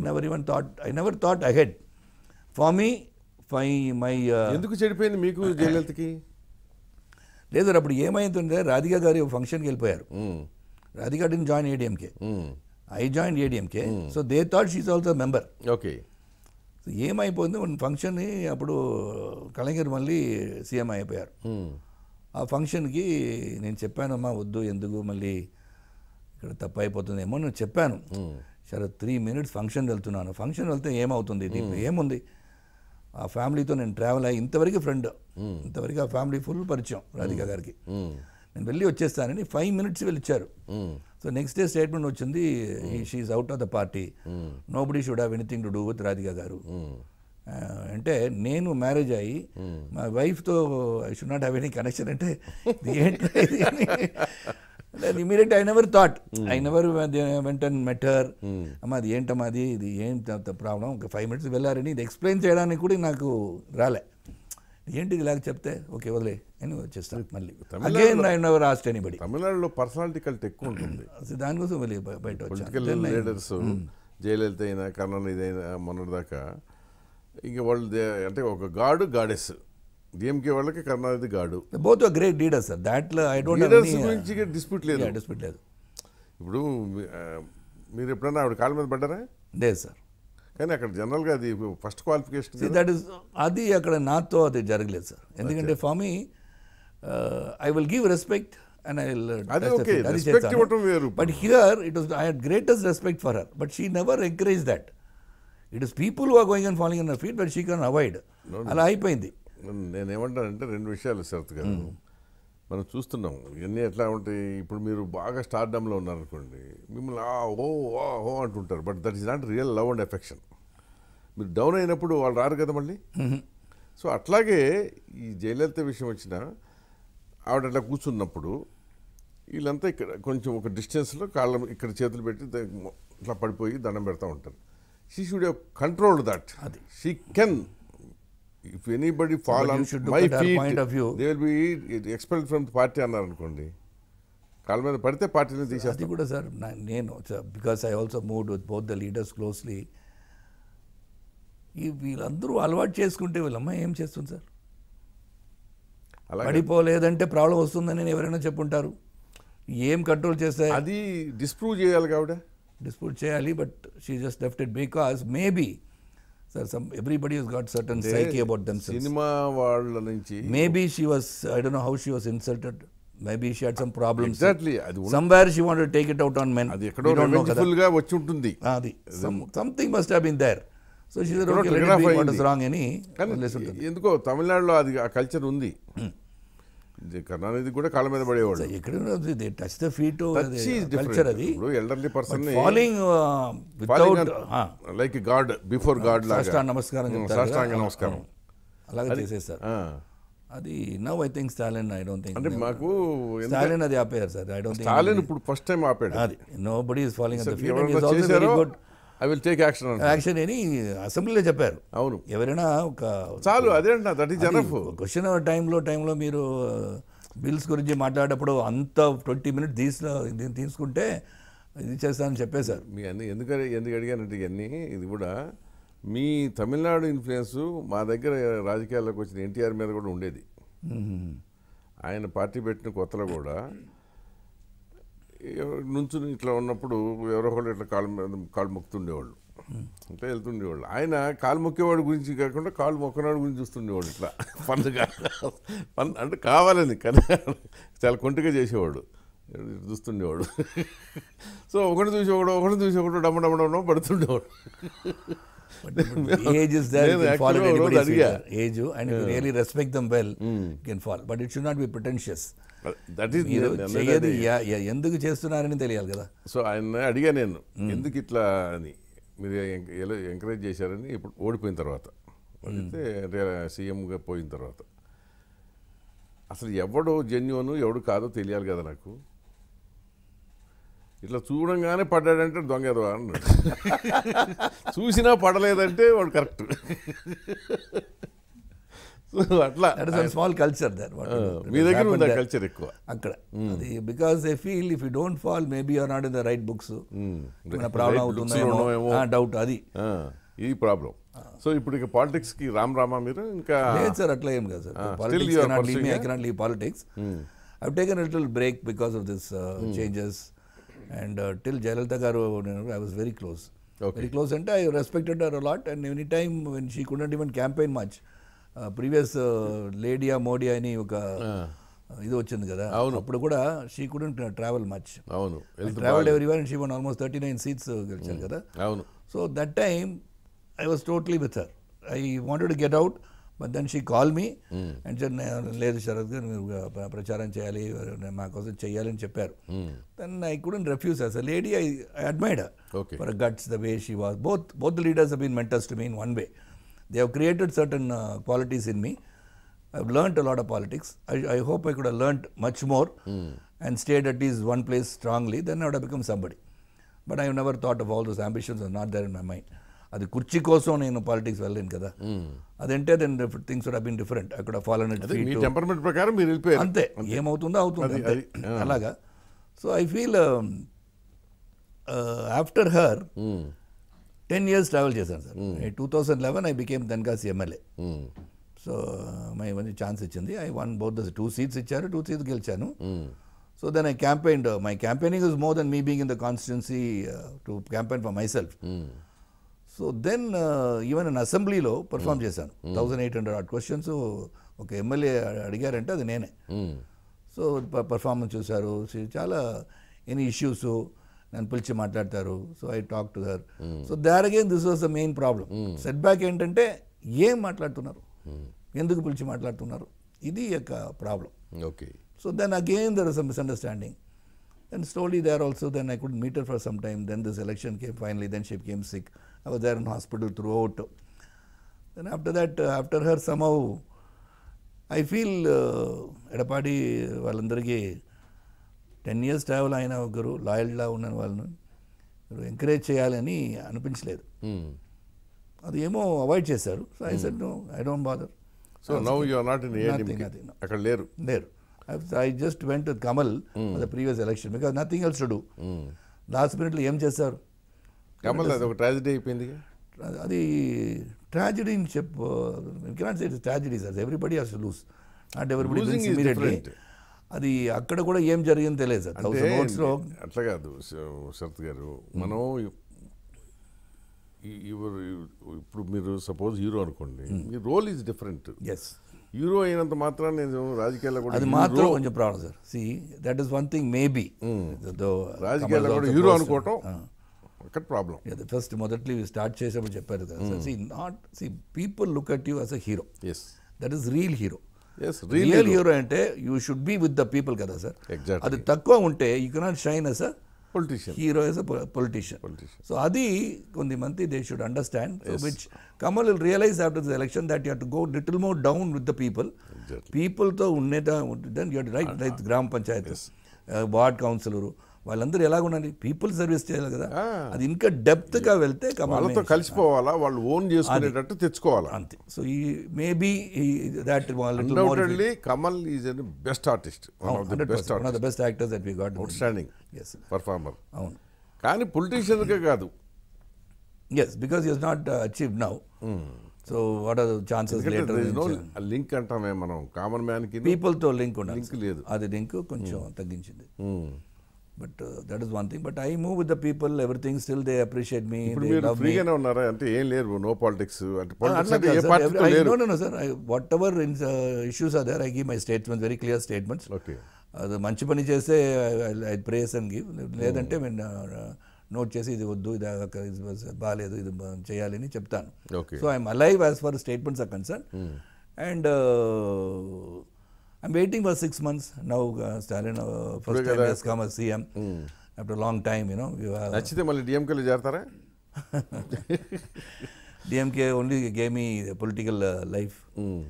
A: never even thought I never thought I had far me ఫై మై ఎందుకు
B: చెడిపోయింది మీకు జయలలితకి లేదు అప్పుడు
A: ఏమైందంటే రాధిక గారు ఫంక్షన్కి వెళ్ళిపోయారు Radhika didn't join ADMK I hmm. I ADMK so they So they thought member okay a member. ఏమైపోయింది మన ఫంక్షన్ని అప్పుడు కళంగిరి మళ్ళీ సీఎం అయిపోయారు hmm. ఆ ఫంక్షన్కి నేను చెప్పాను అమ్మా వద్దు ఎందుకు మళ్ళీ ఇక్కడ తప్పు అయిపోతుందేమో నేను చెప్పాను hmm. సరే త్రీ మినిట్స్ ఫంక్షన్ వెళ్తున్నాను ఫంక్షన్ వెళ్తే ఏమవుతుంది దీంట్లో ఏముంది ఆ ఫ్యామిలీతో నేను ట్రావెల్ అయ్యి ఇంతవరకు ఫ్రెండ్ ఇంతవరకు ఆ ఫ్యామిలీ ఫుల్ పరిచయం రాధిక గారికి నేను వెళ్ళి వచ్చేస్తానని ఫైవ్ మినిట్స్ వెళ్ళిచ్చారు సో నెక్స్ట్ డే స్టేట్మెంట్ వచ్చింది she out of the party body should have anything to do with Radhika garu అంటే నేను మ్యారేజ్ అయ్యి మా వైఫ్తో I should not have any connection అంటే ఏంటి immediate I never thought I never went matter అమ్మ అది ఏంటమ్మా అది ఇది ఏంటి ప్రాబ్లం ఒక ఫైవ్ మినిట్స్ వెళ్ళారని ఇది ఎక్స్ప్లెయిన్ చేయడానికి కూడా నాకు రాలే ఏంటి ఇలాగ చెప్తే ఓకే వదిలే అని వచ్చేస్తాను మళ్ళీ అగైన్ ఐ బడి తమిళనాడులో పర్సనాలిటీ కల్ట్ ఎక్కువ ఉంటుంది దానికోసం మళ్ళీ బయట లీడర్స్
B: జయలలిత అయినా కర్ణన్ ఇదైనా మొన్నటిదాకా ఇంకా వాళ్ళు అంటే ఒక గాడు గాడెస్ డిఎంకే వాళ్ళకి కర్ణాది గాడు
A: బోత్ గ్రేట్ లీడర్ సార్ దాంట్లో ఐ డోంట్ లీడర్స్ గురించి డిస్ప్యూట్ లేదు డిస్ప్యూట్
B: లేదు ఇప్పుడు uh, మీరు ఎప్పుడన్నా ఆవిడ కాళ్ళ మీద పడ్డారా లేదు సార్ కానీ అక్కడ జనరల్గా అది ఫస్ట్ క్వాలిఫికేషన్ దట్ ఈస్ అది అక్కడ నాతో అది జరగలేదు
A: సార్ ఎందుకంటే for me I will give respect and I will అది but here it was I had greatest respect for her but she never encourage that it is people are going and following
B: on feet but she can avoid అలా అయిపోయింది నేను ఏమంటానంటే రెండు విషయాలు sir గారు hmm. మనం చూస్తున్నాం ఇవన్నీ ఎట్లా ఉంటాయి ఇప్పుడు మీరు బాగా స్టార్డమ్లో ఉన్నారనుకోండి మిమ్మల్ని ఆ ఓ ఆ ఓ అంటుంటారు but that is not real love and affection మీరు డౌన్ అయినప్పుడు వాళ్ళు రారు కదా మళ్ళీ సో అట్లాగే ఈ జయలలిత విషయం వచ్చిన ఆవిడ అట్లా కూర్చున్నప్పుడు వీళ్ళంతా ఇక్కడ కొంచెం ఒక డిస్టెన్స్లో కాళ్ళ ఇక్కడ చేతులు పెట్టి ఇట్లా పడిపోయి దండం పెడతా ఉంటారు షీ షుడ్ కంట్రోల్డ్ దట్ అది she can if anybody fall my point of view they will be expelled from party అన్నారు అనుకోండి కాళ్ళ మీద పడితే పార్టీని తీసేస్తాను కూడా సార్ నేను because I also moved with both the leaders closely
A: ఈ వీళ్ళందరూ అలవాటు చేసుకుంటే వీళ్ళమ్మ ఏం చేస్తుంది సార్ పడిపోలేదంటే ప్రాబ్లం వస్తుందని ఎవరైనా చెప్పుంటారు ఏం కంట్రోల్ చేస్తే అది డిస్ప్రూవ్ చేయాలి కాబట్టి డిస్ప్రూవ్ చేయాలి but she just left it because maybe everybody got certain psyche about them cinema
B: వాళ్ళ నుంచి maybe
A: she was I don't know how she was insulted maybe she some somewhere she want take it out on men అది ఎక్కడో గా వచ్చి ఉంటుంది ah,
B: అది something must
A: have been there so she wrong
B: ఎందుకో తమిళనాడులో అది ఆ కల్చర్ ఉంది hmm. కరుణానిధి కూడా కాళ్ళ మీద పడేవాడు ఎక్కడ టచ్ ద ఫీట్
A: కల్చర్ అది elderly person following without
B: like god before god లాగా నమస్కారం సాష్టాంగ నమస్కారం hmm, అలాగే చేసేస్తారు
A: అది now I think Stalin I don't think అంటే మాకు స్టాలిన్ అది ఆపేయారు సార్ ఐ డోంట్ స్టాలిన్
B: ఇప్పుడు ఫస్ట్ టైం ఆపాడు అది nobody is following good I will take action
A: action అని అసెంబ్లీలో చెప్పారు అవును ఎవరైనా ఒక చాలు అదే దట్ ఈస్ జనఫ్ క్వశ్చన్ టైంలో టైంలో మీరు బిల్స్ uh, గురించి మాట్లాడేటప్పుడు అంత ట్వంటీ మినిట్ తీసిన తీసుకుంటే ఇది చేస్తానని చెప్పేశారు
B: మీ అన్ని ఎందుకు ఎందుకు అడిగానంటే ఇవన్నీ ఇది కూడా మీ తమిళనాడు ఇన్ఫ్లుయెన్స్ మా దగ్గర రాజకీయాల్లోకి వచ్చిన ఎన్టీఆర్ మీద కూడా ఉండేది ఆయన పార్టీ పెట్టిన కొత్తలో కూడా నుంచు ఇట్లా ఉన్నప్పుడు ఎవరో ఒకళ్ళు ఇట్లా కాలు కాలు మొక్కుతుండేవాళ్ళు అంటే వెళ్తుండేవాళ్ళు ఆయన కాలు మొక్కేవాడి గురించి కాకుండా కాలు మొక్కనాడు గురించి చూస్తుండేవాడు ఇట్లా పన్ను పన్ను అంటే కావాలని కానీ చాలా కొంటిగా చేసేవాడు చూస్తుండేవాడు సో ఒకటి చూసి ఒకడు ఒకటి చూసి ఒకటి డమ్మ డమ్మ డమ్మ పడుతుండేవాడు age age and really respect them
A: well can fall but it should not be pretentious
B: ఎందుకు చేస్తున్నారని తెలియాలి కదా సో ఆయన అడిగా నేను ఎందుకు ఇట్లా అని మీరు ఎంకరేజ్ చేశారని ఇప్పుడు ఓడిపోయిన తర్వాత అయితే సీఎంగా పోయిన తర్వాత అసలు ఎవడు జెన్యున్ ఎవడు కాదో తెలియాలి కదా నాకు ఇట్లా చూడంగానే పడ్డాడంటే దొంగ అన్నాడు చూసినా పడలేదంటే వాడు కరెక్ట్ సో అట్లా that is a small culture that what మీ దగ్గర ఉంది కల్చర్ ఎక్కువ అక్కడ అది because I feel if you
A: don't fall maybe are not in the right books problem అవుతుందేమో డౌట్ అది
B: ఈ ప్రాబ్లం సో ఇప్పుడు ఇక పాలిటిక్స్ కి రామ్ రామా మీరు ఇంకా లేదు సార్ అట్లా ఏం కాదు sir politics I cannot leave politics I taken little break because of this
A: changes and till Jayalalitha garu I was very close very close అంటే I respected her a lot and any time when she couldn't even campaign much previous లేడియా మోడీ అని ఒక ఇది వచ్చింది కదా అవును అప్పుడు కూడా షీ కుడ్ ట్రావెల్ మచ్ అవును ట్రావెల్ ఎవరి won she won almost thirty nine seats గెలిచారు కదా అవును so that time I was totally with sir I wanted get out but then she call me and sir లేదు శరత్ గారు మీరు ప్రచారం చేయాలి మా కోసం చేయాలని చెప్పారు then I couldn't refuse as lady I admire for guts the way she was both both leaders been mentors to mean one way They have created certain uh, qualities in me. I've learnt a lot of politics. I, I hope I could have learnt much more mm. and stayed at least one place strongly. Then I would have become somebody. But I never thought of all those ambitions are not there in my mind అది కుర్చీ కోసం నేను politics వెళ్ళలేను కదా అదంటే then things would been different అక్కడ fallen temperament ప్రకారం మీరు అంతే ఏమవుతుందో అవుతుంది అలాగా so I feel after her ten years travel చేశాను sir two thousand eleven I became దన్కాస్ ఎమ్మెల్యే సో మై మంచి ఛాన్స్ ఇచ్చింది I won both the two seats ఇచ్చారు టూ సీట్స్ గెలిచాను so then I campaign my campaigning is more than me being in the constituency to campaign for myself so then even in అసెంబ్లీలో perform చేశాను thousand eight hundred odd questions ఒక MLA అడిగారంటే అది నేనే so hmm. Performance చూశారు చాలా any issues నన్ను పిలిచి మాట్లాడతారు so I talk to her so there again this was the main problem set back ఏంటంటే ఏం మాట్లాడుతున్నారు hmm. ఎందుకు పిలిచి మాట్లాడుతున్నారు ఇది యొక్క problem okay so then again there is a misunderstanding then slowly they are also then I could meet her for some time then this election came finally then she came sick I was there in hospital throughout then after that after her some I feel Edappadi వాళ్ళందరికీ ten years travel అయిన ఒకరు లాయల్గా ఉన్న వాళ్ళను encourage చేయాలని అనిపించలేదు hmm. అది ఏమో avoid చేశారు so I said no I don't bother so now you are not in అక్కడ లేరు లేరు I just went with Kamal the previous election because nothing else to do last మినిట్లో ఏం చేశారు కమల్ అది ఒక ట్రాజడీ అయిపోయింది అది ట్రాజడీ అని చెప్పు cannot say it's tragedy sir everybody has lose not everybody immediately అది అక్కడ కూడా ఏం జరిగింది తెలియదు సార్ లో
B: అట్లా కాదు శరత్ గారు మనం ఇవరు ఇప్పుడు మీరు సపోజ్ హీరో అనుకోండి మీ role is different as hero అయినంత మాత్రం నేను రాజకీయాల్లో కూడా అది మాత్రం కొంచెం problem sir see that is one thing maybe
A: రాజకీయాల్లో కూడా హీరో అనుకోవటం అక్కడ ప్రాబ్లం ఫస్ట్ మొదట్లో స్టార్ట్ చేసేప్పుడు చెప్పారు కదా see not see people look at you as a hero as that is real hero real hero అంటే you should be with the people కదా సార్ అది తక్కువ ఉంటే you cannot shine as a politician hero as a politician so అది కొంతమంది they should understand which Kamal will realise after the election that you to go little more down with the people పీపుల్తో ఉండేట then you right right గ్రామ panchayat uh, ward councillor వాళ్ళందరూ ఉండాలి people service చేయాలి కదా అది ఇంకా డెప్త్ గా వెళ్తే వాళ్ళతో కలిసిపోవాలా
B: వాళ్ళు ఓన్ చేసుకునేటట్టు తెచ్చుకోవాలి అంతే సో ఈ maybe that Kamal is an best artist best actor that we got outstanding performer అవును కానీ పొలిటీషియన్ కాదు yes because is not achieve now so what are chances later link అంటామే మనం
A: కామన్ మ్యాన్ కి people తో link ఉండాలి link లేదు అది లింక్ కొంచెం hmm. తగ్గించింది hmm. But that is one thing but I move with the people everything still they appreciate me ఫ్రీగానే ఉన్నారా అంటే ఏం లేరు no politics sir whatever in issues are there I give my statements very clear statements అది మంచి పని చేస్తే I praise and give లేదంటే మేము hmm. నోట్ uh, uh, చేసి ఇది వద్దు ఇది బాగాలేదు ఇది చేయాలి అని చెప్తాను so I'm alive as far statements are concern and I'm waiting for six months. Now uh, Stalin uh, first time uh, has come as CM. Mm. After a long time, you know. You have. Achite
B: Mali DMK
A: DMK only gave me political uh, life. Mm.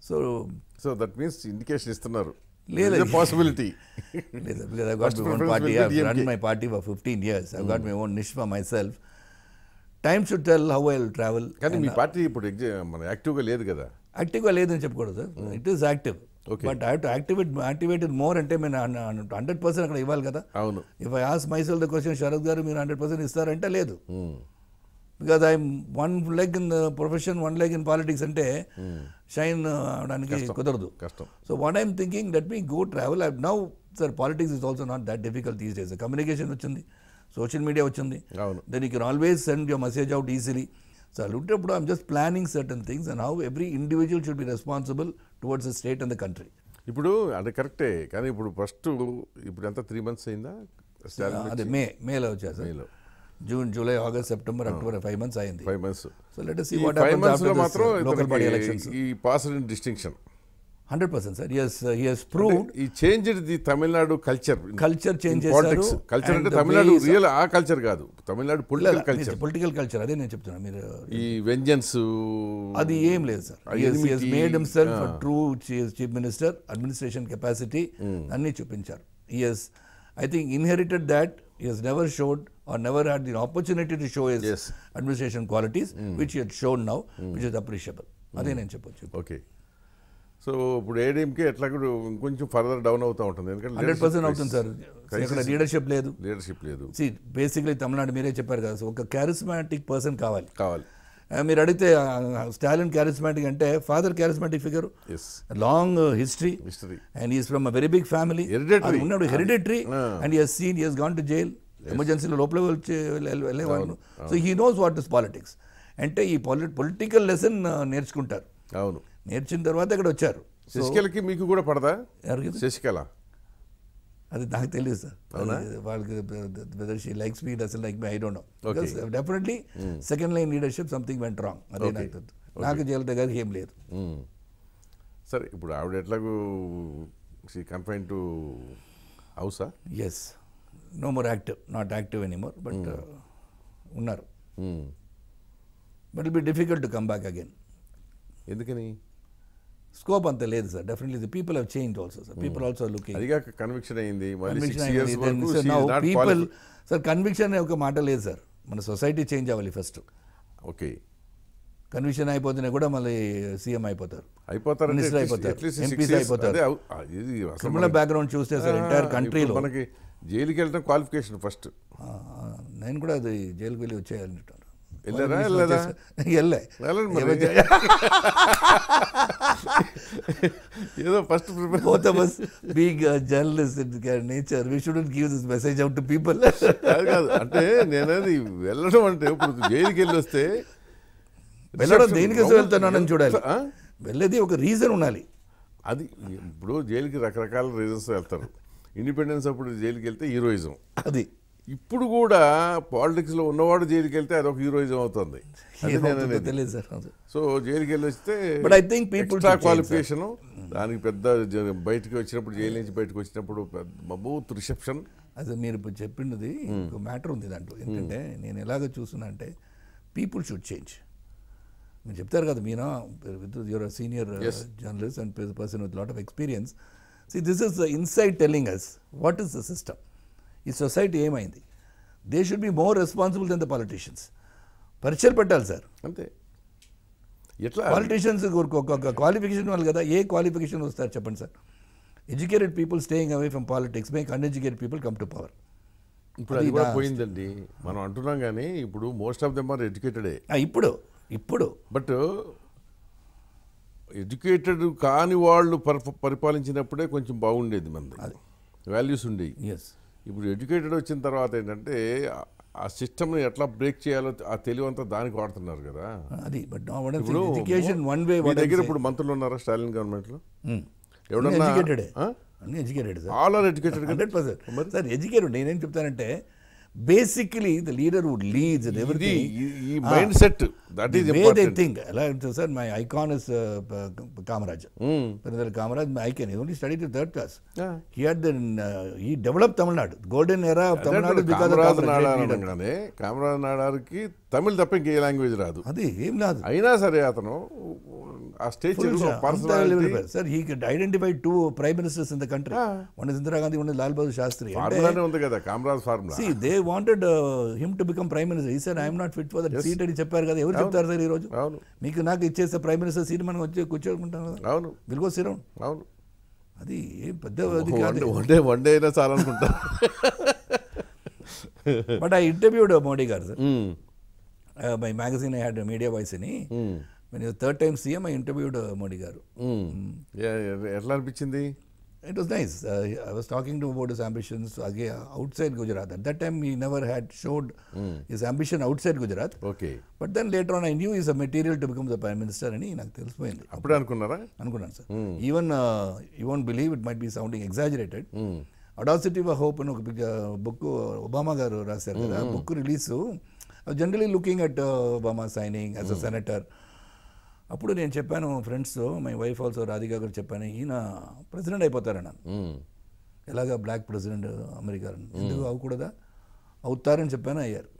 A: So, so that means indication is the There is a possibility. because I've got my own party. I've run my party for 15 years. I've mm. got hmm. my own niche for myself. Time should tell how I'll
B: travel. Can you be party put active? కదా
A: యాక్టివ్గా లేదని చెప్పకూడదు okay but I to activate activated more అంటే మేము hundred percent అక్కడ ఇవ్వాలి కదా అవును if I ask myself the question Sarath garu మీరు హండ్రెడ్ పర్సెంట్ ఇస్తారంటే లేదు because I one leg in profession one leg in politics అంటే షైన్ hmm. uh, అవడానికి కుదరదు కష్టం సో one I'm thinking let me go travel I now sir politics is also not that difficult these days communication వచ్చింది social media వచ్చింది then you can always send your message out easily so అల్లుంటప్పుడు I'm just planning certain things and how every individual should be responsible towards the state and the country ఇప్పుడు అది కరెక్టే
B: కానీ ఇప్పుడు first ఇప్పుడు ఎంత three months అయిందా అదే మే
A: మేలో వచ్చేసి మేలో June July August September October five months అయింది five months
B: so let see what మాత్రం లోకల్ బాడీ ఎలక్షన్స్ ఈ positive distinction 100% sir. Yes, uh, he has proved. He changed the Tamil Nadu culture. Culture changes. Politics. Culture అంటే Tamil Nadu real ఆ culture కాదు Tamil Nadu political culture
A: political culture అదే నేను చెప్తున్నా మీరు
B: ఈ వెంజన్స్ అది ఏం లేదు sir he's made himself
A: true chief minister administration capacity అన్నీ చూపించారు I I think inherited that has never showed or never had the opportunity to show his administration qualities, hmm. which he had shown now, hmm. which is appreciable. అదే నేను
B: చెప్పొచ్చు okay so ఇప్పుడు ADMK ఎట్లా కొంచెం further down అవుతూ ఉంటుంది ఎందుకంటే hundred percent అవుతుంది సార్ ఇక్కడ లీడర్షిప్ లేదు లీడర్షిప్ లేదు
A: సి బేసిక్లీ తమిళనాడు మీరే చెప్పారు కదా ఒక క్యారిస్మాటిక్ పర్సన్ కావాలి కావాలి మీరు అడిగితే స్టాలిన్ క్యారిస్మాటిక్ అంటే father charismatic figure long history history and is from a very big family ఉన్నాడు hereditary and he seen is gone to jail ఎమర్జెన్సీలో లోపల వెళ్ళేవాళ్ళు so he knows what is politics అంటే ఈ పొలిటికల్ లెసన్ నేర్చుకుంటారు అవును నేర్చిన తర్వాత ఇక్కడ వచ్చారు శశికళకి మీకు కూడా పడదా శశికళ అది నాకు తెలియదు సార్ వాళ్ళకి whether she likes me does like me I don't know definitely second line leadership something went wrong అదే నాకు నాకు జైలు దగ్గర ఏం లేదు
B: hmm. సరే ఇప్పుడు ఆవిడ ఎట్లాగూ కన్ఫైన్ టు హౌసా yes no
A: more active not active anymore but ఉన్నారు but be difficult to come back again ఎందుకని స్కోప్ అంత లేదు sir definitely the people have change also sir people also looking
B: conviction అయింది
A: పీపుల్ సార్ కన్విక్షన్ అనే ఒక మాట లేదు sir మన సొసైటీ చేంజ్ అవ్వాలి ఫస్ట్ ఓకే కన్విషన్ అయిపోతేనే కూడా మళ్ళీ సీఎం అయిపోతారు అయిపోతారు మినిస్టర్ అయిపోతారు ఎంపీస్ అయిపోతారు క్రిమినల్ బ్యాక్గ్రౌండ్ చూస్తే సార్ ఎంటైర్ కంట్రీలో మనకి
B: జైలుకి వెళ్ళడం క్వాలిఫికేషన్ ఫస్ట్
A: నేను కూడా అది జైలుకి వెళ్ళి వచ్చేయాలి వెళ్ళారా వెళ్ళదా వెళ్ళే
B: ఏదో first prepare nature we this message కాదు అంటే నేనది వెళ్ళడం అంటే ఇప్పుడు జైలుకి వెళ్ళి వస్తే వెళ్ళడం దేనికోసం వెళ్తున్నానని చూడాలి వెళ్ళేది ఒక రీజన్ ఉండాలి అది ఇప్పుడు జైలుకి రకరకాల రీజన్స్ వెళ్తారు ఇండిపెండెన్స్ అప్పుడు జైలుకి వెళ్తే హీరోయిజం అది ఇప్పుడు కూడా పాలిటిక్స్లో ఉన్నవాడు జైలుకి వెళ్తే అదొక హీరోయిజం అవుతుంది తెలియదు సార్ సో జైలుకి వెళ్ళొస్తే but I think people qualification దానికి పెద్ద బయటకు వచ్చినప్పుడు జైలు నుంచి బయటకు వచ్చినప్పుడు బూత్ రిసెప్షన్ అదే మీరు ఇప్పుడు చెప్పినది ఒక hmm.
A: మ్యాటర్ ఉంది దాంట్లో hmm. ఎందుకంటే నేను ఎలాగ చూస్తున్నా అంటే పీపుల్ షుడ్ చేంజ్ మీరు చెప్తారు కదా మీనా with your senior journalist and person with lot of experience see this is the inside telling us what is the system ఈ సొసైటీ ఏమైంది they should be more responsible then the politicians పరిచయం పెట్టాలి sir అంతే ఎట్లా politicians qualification వాళ్ళు కదా ఏ qualification వస్తారు చెప్పండి sir educated people staying away from politics make uneducated people come to power
B: ఇప్పుడు పోయిందండి మనం అంటున్నాం కానీ ఇప్పుడు మోస్ట్ ఆఫ్ దెమ్ ఆర్ ఎడ్యుకేటెడే ఇప్పుడు ఇప్పుడు బట్ ఎడ్యుకేటెడ్ కాని వాళ్ళు పరిపాలించినప్పుడే కొంచెం బాగుండేది మనది వాల్యూస్ ఉండేవి ఎస్ ఇప్పుడు ఎడ్యుకేటెడ్ వచ్చిన తర్వాత ఏంటంటే ఆ సిస్టమ్ని ఎట్లా బ్రేక్ చేయాలో ఆ తెలివంతా దానికి వాడుతున్నారు కదా అది బట్ ఇప్పుడు ఎడ్యుకేషన్ వన్ వే దగ్గర ఇప్పుడు మంత్రులు ఉన్నారా స్టాలిన్ గవర్నమెంట్లో ఎవడన్నా educated educated all are educated hundred percent sir educated నేనేం
A: చెప్తానంటే basically the leader would lead and everything. He, he mindset, ah, that is the important. way they think. Like I said, my icon is uh, Kamaraj. Mm. Kamaraj, my icon, he only studied to third class. Yeah. He had the, uh, he developed Tamil Nadu. Golden era of Tamil Nadu because Kamaraj of Kamaraj.
B: Kamaraj Nadarki, Tamil తప్ప ఇంకే language రాదు అది ఏం రాదు అయినా సరే అతను ఆ state is of
A: sir he identify two prime ministers in the country one is Indira Gandhi one is Lal Bahadur Shastri ఫార్ములానే
B: ఉంది కదా Kamaraj formula see
A: they wanted him to become prime minister ఈ sir I'm not fit for that seat అని చెప్పారు కదా ఎవరు చెప్తారు sir ఈ రోజు మీకు నాకు ఇచ్చేస్తే ప్రైమ్ మినిస్టర్ సీట్ మనం వచ్చి కూర్చోనుకుంటాం కదా అవును విల్గో గో అవును
B: అది ఏం పెద్ద అది కాదు వన్ డే వన్ డే అయినా
A: చాలనుకుంటా బట్ ఐ ఇంటర్వ్యూడ్ మోడీ గారు sir my magazine I had media voice అని నేను third time CM I interviewed Modi గారు hmm. Hmm. ఎట్లా అనిపించింది it was nice I was talking to about his ambitions అగే outside Gujarat at that time he never had showed his ambition outside Gujarat okay but then later on I knew he's a material to become the prime minister అని నాకు తెలిసిపోయింది అప్పుడే అనుకున్నారా అనుకున్నాను sir even you won't believe it might be sounding exaggerated audacity of hope అని ఒక book uh, Obama uh, గారు రాశారు కదా book release generally looking at Obama signing as a senator అప్పుడు నేను చెప్పాను friends my wife also Radhika గారు చెప్పాను ఈయన ప్రెసిడెంట్ అయిపోతారన్నాను ఎలాగ బ్లాక్ ప్రెసిడెంట్ అమెరికా ఎందుకు అవ్వకూడదా అవుతారని చెప్పాను అయ్యారు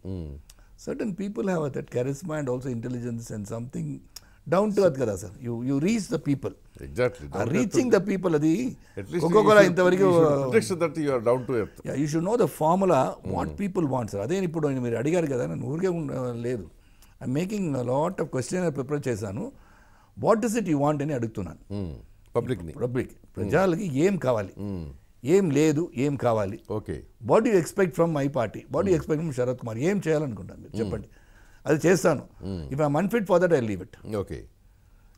A: certain people have that charisma and also intelligence and something down to earth కదా sir you you reach the people exactly reaching the people అది ఒక్కొక్కలా ఇంతవరకు you should know the formula what people want sir అదే ఇప్పుడు మీరు అడిగారు కదా నేను ఊరికే లేదు I making lot of question prepare చేశాను what is it you want అని అడుగుతున్నాను పబ్లిక్ని hmm. Public hmm. ప్రజలకి ఏం కావాలి hmm. ఏం లేదు ఏం కావాలి okay what you expect from my party what you expect from Sharath Kumar ఏం చేయాలనుకుంటాను మీరు చెప్పండి అది చేస్తాను if I'm unfit for that I leave it okay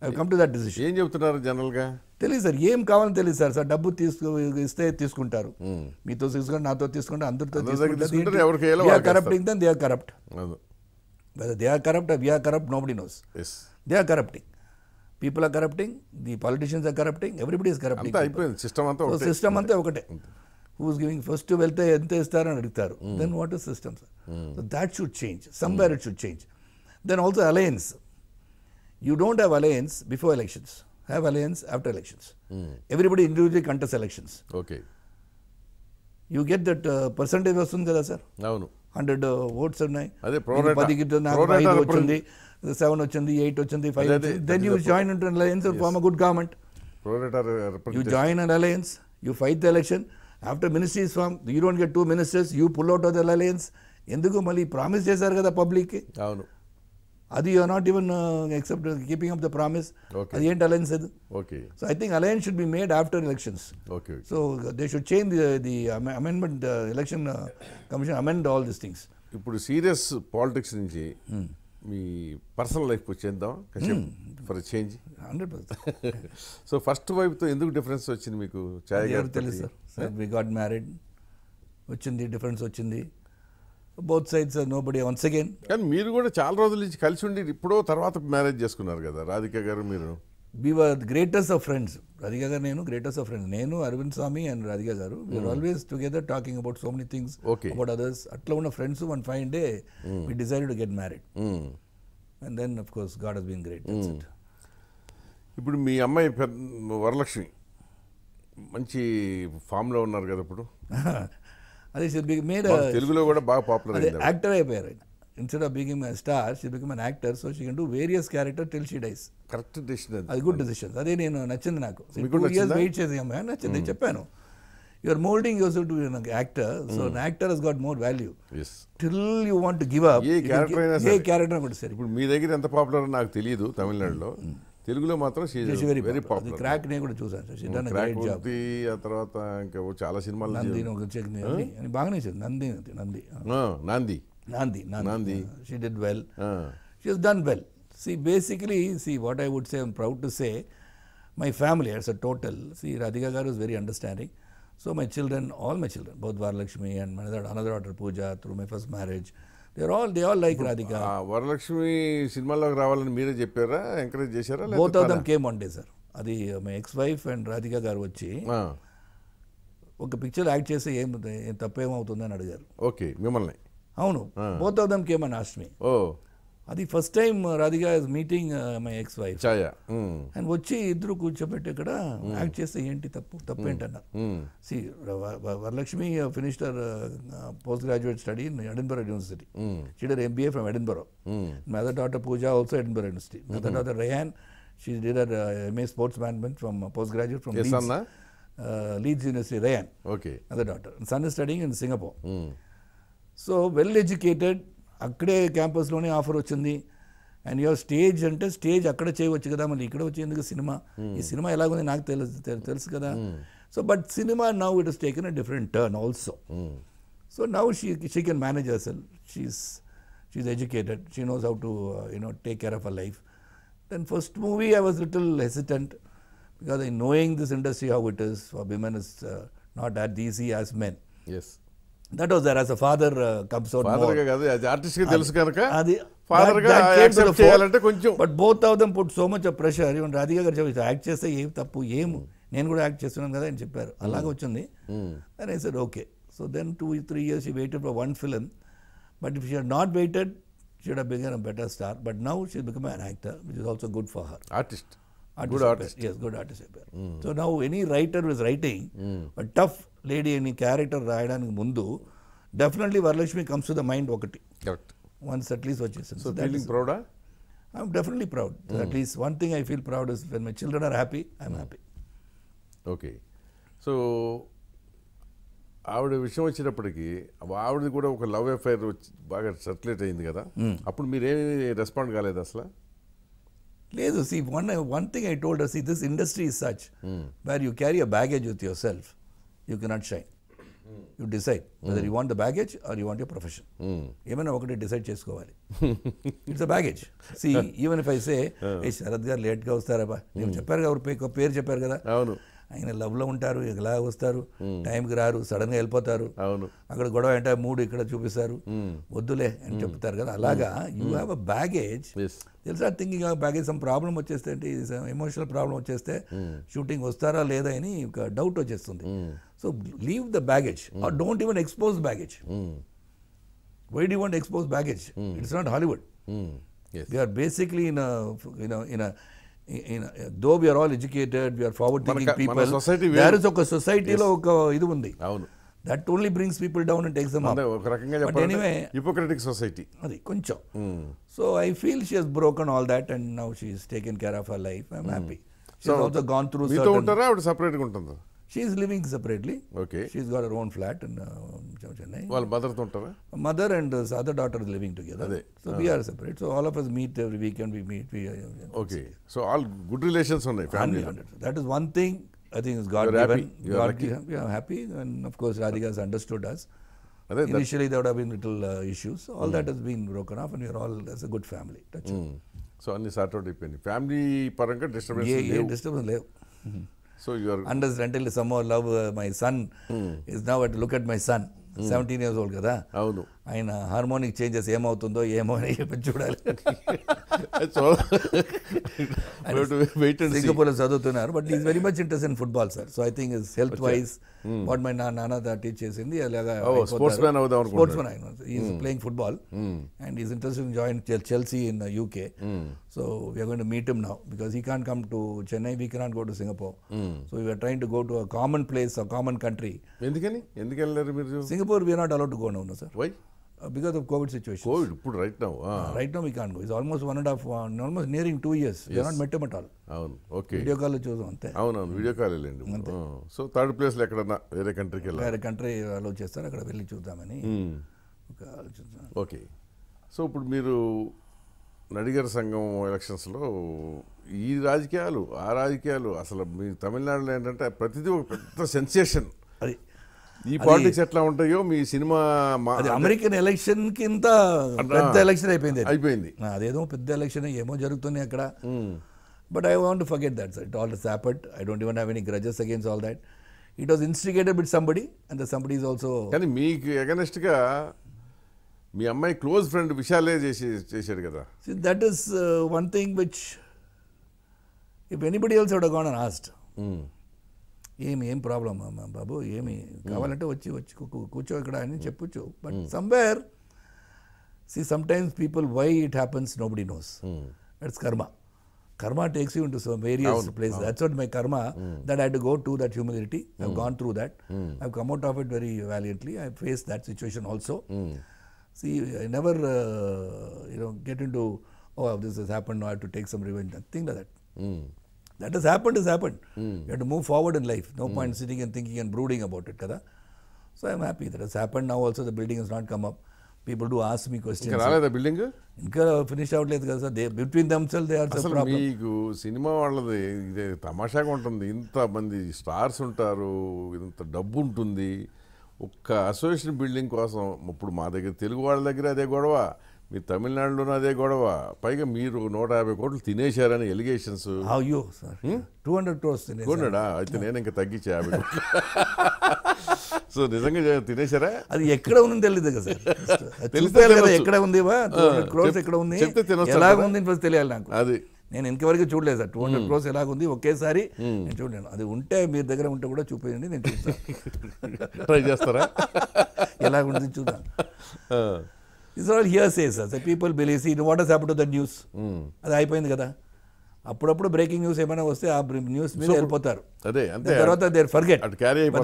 A: I come to that decision ఏం చెప్తున్నారు జనరల్గా తెలియదు సార్ ఏం కావాలని తెలియదు సార్ సార్ డబ్బు తీసుకు ఇస్తే తీసుకుంటారు మీతో తీసుకుంటే నాతో తీసుకుంటే అందరితో తీసుకుంటారు corrupting they are corrupt they are corrupt are corrupt nobody knows they are corrupting people are corrupting the politicians are corrupting everybody is corrupting అయిపోయింది సిస్టమ్ అంతా సిస్టమ్ అంతా ఒకటే హూస్ గివింగ్ ఫస్ట్ వెళ్తే ఎంత ఇస్తారని అడుగుతారు then what is system so that should change somewhere it should change then also alliance you don't have alliance before elections have alliance after elections everybody individual contest elections okay you get that percentage వస్తుంది కదా sir అవును hundred votes uh, ఉన్నాయి పదికి వచ్చింది seven వచ్చింది eight వచ్చింది five then you join into alliance form good government you join an alliance you fight the election after ministries form you don't get two ministers you pull out of the alliance ఎందుకు మళ్ళీ promise చేశారు కదా పబ్లిక్కి అవును అది you're not even except keeping up the promise అది ఏంటి alliance అది okay so I think alliance should be made after elections okay so they should change the amendment election
B: commission amend all these things ఇప్పుడు serious politics నుంచి hmm. మీ personal లైఫ్కి వచ్చేద్దాం for change hundred percent so first వైఫ్తో ఎందుకు difference వచ్చింది మీకు ఛాయ్ గారు తెలుసు సార్ వి
A: గాట్ మ్యారీడ్ వచ్చింది డిఫరెన్స్ వచ్చింది
B: both sides nobody once again కానీ మీరు కూడా చాలా రోజుల నుంచి కలిసి ఉండి ఇప్పుడో తర్వాత మ్యారేజ్ చేసుకున్నారు కదా రాధిక గారు మీరు we're greatest of friends Radhika గారు నేను
A: గ్రేటెస్ట్ ఆఫ్ ఫ్రెండ్స్ నేను అరవింద్ స్వామి అండ్ రాధిక గారు we're always together talking about so many things about others అట్లా ఉన్న friends one fine day we decide to get married and then
B: of course god has been great ఇప్పుడు మీ అమ్మాయి వరలక్ష్మి మంచి ఫామ్లో ఉన్నారు కదా ఇప్పుడు
A: అదే తెలుగులో కూడా బాగా పాపులర్ యాక్టర్ అయిపోయారు ఆయన instead of being a star, she became an actor, so she can do various character till she dies.
B: Correct decision
A: అది గుడ్ డిసిషన్ అదే నేను నచ్చింది నాకు టూ ఇయర్స్ వెయిట్ చేసి అమ్మాయి నచ్చింది hmm. చెప్పాను your moulding uses to actor so actor has got more value till you want give up a character a character కూడా సరే
B: ఇప్పుడు మీ దగ్గర ఎంత పాపులర్ నాకు తెలియదు తమిళనాడులో hmm. Hmm. తెలుగులో మాత్రం వెరీ వెరీ పాపులర్ క్రాక్ నేను కూడా చూసాను షీ డన్ గ్రేట్ జాబ్ ఆ తర్వాత ఇంకా చాలా సినిమాలు నంది ఒక చెక్ నంది
A: అని బాగానే చేసింది Nandi
B: Nandi Nandi Nandi, Nandi. Nandi. she did well.
A: She has done well. See, basically, see what I would say, I'm proud to say, my family as a total, see Radhika Garu is very understanding. So my children, all my children, both Varalakshmi and another, another daughter Pooja through my first marriage, they all they all like Radhika Varalakshmi సినిమాలోకి రావాలని మీరే చెప్పారా encourage చేశారా both of them came one day sir అది మా X wife and Radhika గారు వచ్చి ఒక పిక్చర్ యాక్ట్ చేసి ఏం ఏం తప్పేమవుతుందని అడిగారు
B: ఓకే మిమ్మల్ని అవును both of them came and asked me
A: అది ఫస్ట్ టైం రాధిగా is meeting my ex wife and వచ్చి ఇద్దరు కూర్చోబెట్టి ఇక్కడ యాక్ట్ చేస్తే ఏంటి తప్పు తప్పు ఏంటన్నారు see Varalakshmi finished her post graduate study in Edinburgh university she did MBA from Edinburgh my other daughter Pooja also Edinburgh university my other daughter Rehan she did her MA sports management from post graduate from Leeds university Rehan other daughter son is studying in Singapore so well educated అక్కడే క్యాంపస్లోనే offer వచ్చింది and your stage అంటే stage అక్కడ చేయవచ్చు కదా మళ్ళీ ఇక్కడ వచ్చేందుకు సినిమా ఈ సినిమా ఎలాగుంది నాకు తెలుసు తెలుసు కదా so but cinema now it is taken a different turn also so now she she can manage herself she's she's educated she knows how to you know take care of a life then first movie I was little hesitant because I knowing this industry how it is for women is not that easy as men yes that was there as a father uh, comes out. Father more.
B: Ka, as artist ke dilse karke. Adi father ka accept kiya lante
A: kuncho. But both of them put so much of pressure. Even Radhika karche she tha. Actress se yeh tapu yeh mu. Nen gula actress sunan kada inche per. Allah ko chundi. And I said okay. So then two or three years she waited for one film. But if she had not waited, she would have become a better star. But now she has become an actor, which is also good for her. Artist. artist good artist. Yes, good artist. Hmm. So now any writer who is writing, mm. a tough lady అని character రాయడానికి ముందు definitely Varalakshmi comes to the mind ఒకటి once at least వచ్చేసింది so I'm definitely proud at least one thing I feel proud is when my children are happy I'm happy
B: okay so ఆవిడ విషయం వచ్చినప్పటికీ ఆవిడది కూడా ఒక లవ్ వచ్చి బాగా సర్క్యులేట్ అయింది కదా hmm. అప్పుడు మీరేమి రెస్పాండ్ కాలేదు అసలు
A: లేదు see one one thing I told see this industry is such where you carry a baggage with yourself you cannot shine you decide whether you want the baggage or you want your profession ఏమైనా ఒకటి డిసైడ్ చేసుకోవాలి it's a baggage see even if I say ఏ శరద్ గారు లేట్గా వస్తారా నేను hmm. చెప్పారు కదా పేరు చెప్పారు కదా అవును ఆయన లవ్లో ఉంటారు ఎలా వస్తారు hmm. టైంకి రారు సడన్గా వెళ్ళిపోతారు అవును అక్కడ గొడవ అంటే మూడు ఇక్కడ చూపిస్తారు hmm. వద్దులే అని చెప్తారు కదా అలాగా యూ హ్యావ్ అ బ్యాగేజ్ తెలుసా థింకింగ్ బ్యాగేజ్ సమ్ ప్రాబ్లం వచ్చేస్తే అంటే ఎమోషనల్ ప్రాబ్లం వచ్చేస్తే షూటింగ్ వస్తారా లేదా అని ఒక డౌట్ వచ్చేస్తుంది So leave the baggage or don't even expose baggage. Why do you want to expose baggage? It's not Hollywood. Yes. We are basically in a you know in a in a, though we are all educated, we are forward thinking Manaka, people. Society there is ఒక సొసైటీలో ఒక ఇది ఉంది. అవును. That only brings people down and takes them up ఒక రకంగా చెప్పాలంటే
B: hypocritic society అది కొంచెం
A: so I feel she has broken all that and now she is taken care of her life I am happy she has also gone through certain మీతో ఉంటారా ఆవిడ separate గా ఉంటుందా She is living separately. Okay. She's got her own flat in uh, Well, mother do Mother and uh, other daughter is living together. Ade. So we ah. are separate. So all of us meet every weekend. We
B: meet. Uh, uh, okay. So all good relations on the family.
A: is one thing
B: I think is God given. You are happy. God,
A: happy. And of course, Radhika has understood us. Initially,
B: there would have been little issues. All that
A: has been broken off, and we are all as a good family. Touch
B: mm. So, only Saturday, family paranga disturbance. Yeah, yeah, disturbance. Mm so you are understandably
A: some somehow love uh, my son hmm. is now at look at my son. Seventeen years old How do? ఆయన harmonic changes ఏమవుతుందో ఏమో అని చెప్పి చూడాలి Singapore లో చదువుతున్నారు but is very much interest in football sir so I think is health wise what my నా నాన్న దా టీచ్ చేసింది అలాగా స్పోర్ట్స్ మ్యాన్ స్పోర్ట్స్ మ్యాన్ ఆయన is playing football and is interest in join Chelsea in UK so we are going to meet him now because he can come to Chennai we cannot go to Singapore so we are train to go to common place common country ఎందుకని ఎందుకు వెళ్ళారు మీరు Singapore we are not allowed to go now
B: sir why because of Covid situation Covid ఇప్పుడు right now right
A: now we can go is almost one and half almost nearing two years not met at all అవును okay video call చూద్దాం అంతే అవును video call
B: వెళ్ళండి so third place ఎక్కడన్నా వేరే కంట్రీకి వెళ్ళి వేరే
A: కంట్రీ అలో చేస్తారు అక్కడ వెళ్ళి చూద్దామని hmm.
B: ఒక ఆలోచన ఓకే సో ఇప్పుడు మీరు నడిగర్ సంఘం ఎలక్షన్స్లో ఈ రాజకీయాలు ఆ రాజకీయాలు అసలు మీ తమిళనాడులో ఏంటంటే ప్రతిదీ ఒక పెద్ద సెన్సేషన్ ఈ పాలిటిక్స్ ఎట్లా ఉంటాయో మీ సినిమా అమెరికన్
A: ఎలక్షన్ కింద పెద్ద ఎలక్షన్ అయిపోయింది అయిపోయింది అదేదో పెద్ద ఎలక్షన్ ఏమో జరుగుతున్నాయి అక్కడ but I want forget that it all support I don't even have any grudges against all that it was instigated by somebody and the somebody is also
B: కానీ మీకు ఎగనెస్ట్గా మీ అమ్మాయి క్లోజ్ ఫ్రెండ్ విశాలే చేసి చేశాడు కదా
A: that is one thing which if anybody also gone and asked ఏమి ఏం problem బాబు ఏమి కావాలంటే వచ్చి వచ్చి కూర్చో ఇక్కడ అని చెప్పొచ్చు but somewhere see sometimes people why it happens nobody knows it's karma karma takes you into so various place that's what my karma that I go to that humility I gone through that I come out of it very valiantly I face that situation also see I never you know get in to oh, this has I to take some to thing that that has happened is happened you move forward in life no point sitting and thinking and brooding about it కదా so I'm happy that is happened now also the building is not come up people do ask me question రాలేదా building ఇంకా finish అవ్వట్లేదు కదా sir between themselves they are మీకు
B: cinema వాళ్ళది ఇదే తమాషాగా ఉంటుంది ఇంత మంది స్టార్స్ ఉంటారు ఇంత డబ్బు ఉంటుంది ఒక్క అసోసియేషన్ బిల్డింగ్ కోసం ఇప్పుడు మా దగ్గర తెలుగు వాళ్ళ దగ్గర అదే గొడవ మీ తమిళనాడులోనూ అదే గొడవ పైగా మీరు నూట యాభై కోట్లు తినేశారని ఎలిగేషన్స్ అయ్యో సార్ టూ హండ్రెడ్ క్రోర్స్ తినేడా అయితే నేను ఇంకా తగ్గించే యాభై కోట్లు సో నిజంగా తినేశారా అది ఎక్కడ ఉందని తెలియదు కదా సార్ తెలిస్తే కదా ఎక్కడ ఉంది క్రోర్స్ ఎక్కడ ఉంది ఎలా ఉంది
A: తెలియాలి నాకు అది నేను ఇంతవరకు చూడలేదు సార్ టూ హండ్రెడ్ క్రోర్స్ ఎలాగుంది ఒకేసారి నేను చూడలేను అది ఉంటే మీ దగ్గర ఉంటే కూడా చూపించండి నేను చూస్తాను ట్రై చేస్తారా ఎలాగుంటుంది చూద్దాం is all here says sir people believe see what has happen to the news అది అయిపోయింది కదా అప్పుడప్పుడు బ్రేకింగ్ న్యూస్ ఏమైనా వస్తే ఆ న్యూస్ మీద వెళ్ళిపోతారు అదే తర్వాత they forget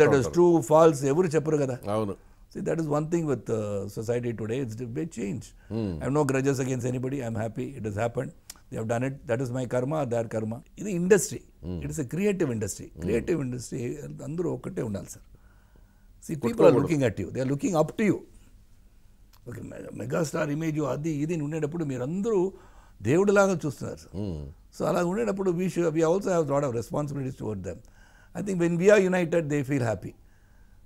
A: that is true false ఎవరు చెప్పరు కదా అవును See, that is one thing with uh, society today. It's a big change. Mm. I have no grudges against anybody. I'm happy. It has happened. They have done it. That is my karma, their karma. In the industry, mm. it is a creative industry. Creative mm. industry, అందరూ ఒకటే ఉండాలి sir See, people are looking at you. They are looking up to you. ఒక megastar image అది ఇది ఉండేటప్పుడు మీరందరూ దేవుడిలాగా చూస్తున్నారు sir hmm. So అలా ఉండేటప్పుడు we should we also have lot of responsibilities toward them I think when we are united they feel happy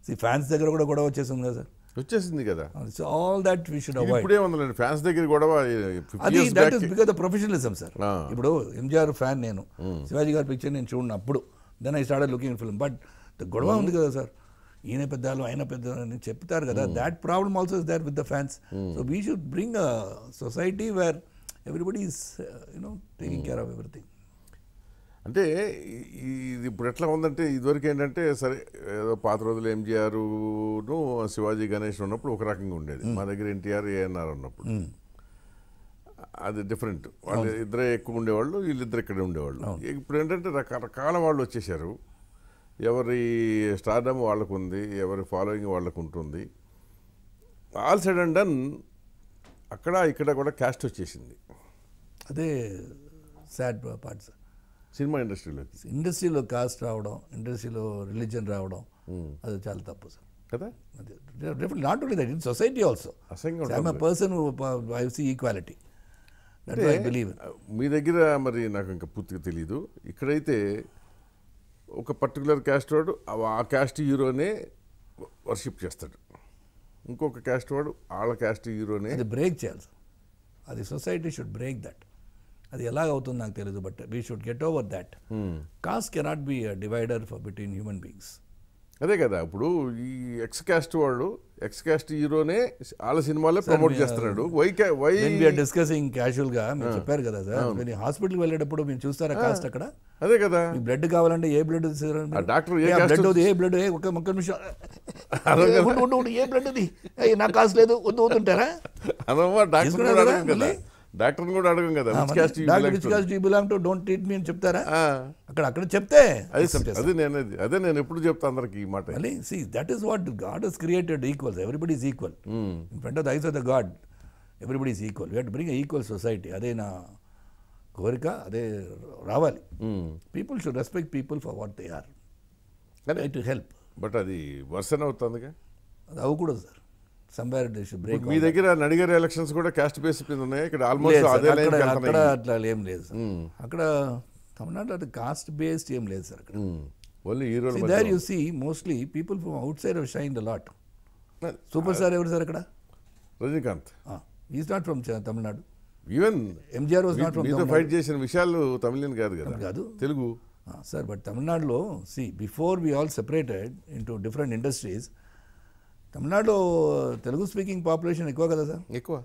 A: see fans దగ్గర కూడా గొడవ వచ్చేసింది కదా సార్ వచ్చేసింది కదా
B: so all that we should avoid fans దగ్గర గొడవ అది that is because of
A: professionalism sir ఇప్పుడు ఎంజిఆర్ ఫ్యాన్ నేను hmm. శివాజీ గారి పిక్చర్ నేను చూడను అప్పుడు then I start looking film but గొడవ hmm. ఉంది కదా సార్ ఈయన పెద్దాలు ఆయన పెద్ద అని చెప్తారు కదా that problem also is there with the fans so we should bring a society where everybody is you know taking
B: care of everything అంటే ఇది ఇప్పుడు ఎట్లా ఉందంటే ఇదివరకు ఏంటంటే సరే ఏదో పాత రోజులు ఎంజీఆర్ను శివాజీ గణేష్ ఉన్నప్పుడు ఒక రకంగా ఉండేది hmm. మా దగ్గర ఎన్టీఆర్ ఏఎన్ఆర్ ఉన్నప్పుడు hmm. అది డిఫరెంట్ వాళ్ళు ఇద్దరే ఎక్కువ ఉండేవాళ్ళు వీళ్ళిద్దరు ఇక్కడే ఉండేవాళ్ళు ఇప్పుడు ఏంటంటే రకరకాల వాళ్ళు వచ్చేసారు ఎవరి స్టార్డమ్ వాళ్ళకు ఉంది ఎవరి ఫాలోయింగ్ వాళ్ళకు ఉంటుంది ఆల్ సైడ్ అండ్ డన్ అక్కడ ఇక్కడ కూడా క్యాస్ట్ వచ్చేసింది అదే సాడ్ పార్ట్ సార్ సినిమా ఇండస్ట్రీలో ఇండస్ట్రీలో కాస్ట్ రావడం ఇండస్ట్రీలో
A: రిలీజన్ రావడం అది చాలా తప్పు సార్ కదా not only that in society also అసహ్యంగా పర్సన్ ఐ సీ ఈక్వాలిటీ
B: మీ దగ్గర మరి నాకు ఇంకా పూర్తిగా తెలియదు ఇక్కడైతే ఒక పర్టికులర్ క్యాస్ట్ వాడు ఆ క్యాస్ట్ హీరోనే వర్షిప్ చేస్తాడు ఇంకొక క్యాస్ట్ వాడు వాళ్ళ క్యాస్ట్ హీరోనే అది బ్రేక్ చేయాలి
A: అది సొసైటీ షుడ్ బ్రేక్ దట్ అది అవుతుంది నాకు తెలియదు but we should get over that caste cannot be divider for between human
B: beings అదే కదా ఇప్పుడు ఈ ఎక్స్ క్యాస్ట్ వాళ్ళు ఎక్స్ క్యాస్ట్ హీరోనే వాళ్ళ సినిమాలో ప్రమోట్ చేస్తున్నాడు వై వై
A: డిస్కసింగ్ క్యాజువల్ గా మీరు చెప్పారు కదా సార్ హాస్పిటల్ వెళ్ళేటప్పుడు మేము చూస్తారా కాస్ట్ అక్కడ అదే కదా బ్లడ్ కావాలంటే ఏ బ్లడ్ డాక్టర్ ఏ బ్లడ్
B: ఏ బ్లడ్ ఒక ముక్క నిమిషం
A: ఏ బ్లడ్ ఇది నా కాస్ట్ లేదు
B: వద్దు వద్దుంటారా అదమ్మా డాక్టర్ డాక్టర్ కూడా అడగం కదా
A: డోంట్ ట్రీట్ చెప్తారా అక్కడ అక్కడ చెప్తే అదే నేను అదే నేను ఎప్పుడు చెప్తా అందరికి ఈ మాట see that is what God is created equals everybody is equal in of eyes of the God everybody is equal we have bring equal society అదే నా కోరిక అదే రావాలి people should respect people for what they are to help but అది version అవుతుందిగా అది అవ్వకూడదు sir
B: break మీ దగ్గర నడిగర్ ఎలక్షన్స్ కూడా కాస్ట్ బేస్ ఉన్నాయి ఇక్కడ ఆల్మోస్ట్ అక్కడ
A: అట్లా ఏం లేదు
B: అక్కడ తమిళనాడు కాస్ట్ బేస్డ్ ఏం లేదు సార్
A: అక్కడ ఓన్లీ హీరోలు see mostly people from outside of shine lot superstar ఎవరు సార్ అక్కడ Rajinikanth is not from Tamil Nadu even MGR was not from fight
B: చేసిన విషయాలు తమిళ కాదు కదా కాదు తెలుగు సార్ బట్ తమిళనాడులో see before we
A: all separated into different industries Tamil Nadu Telugu speaking population ఎక్కువ కదా సార్ ఎక్కువ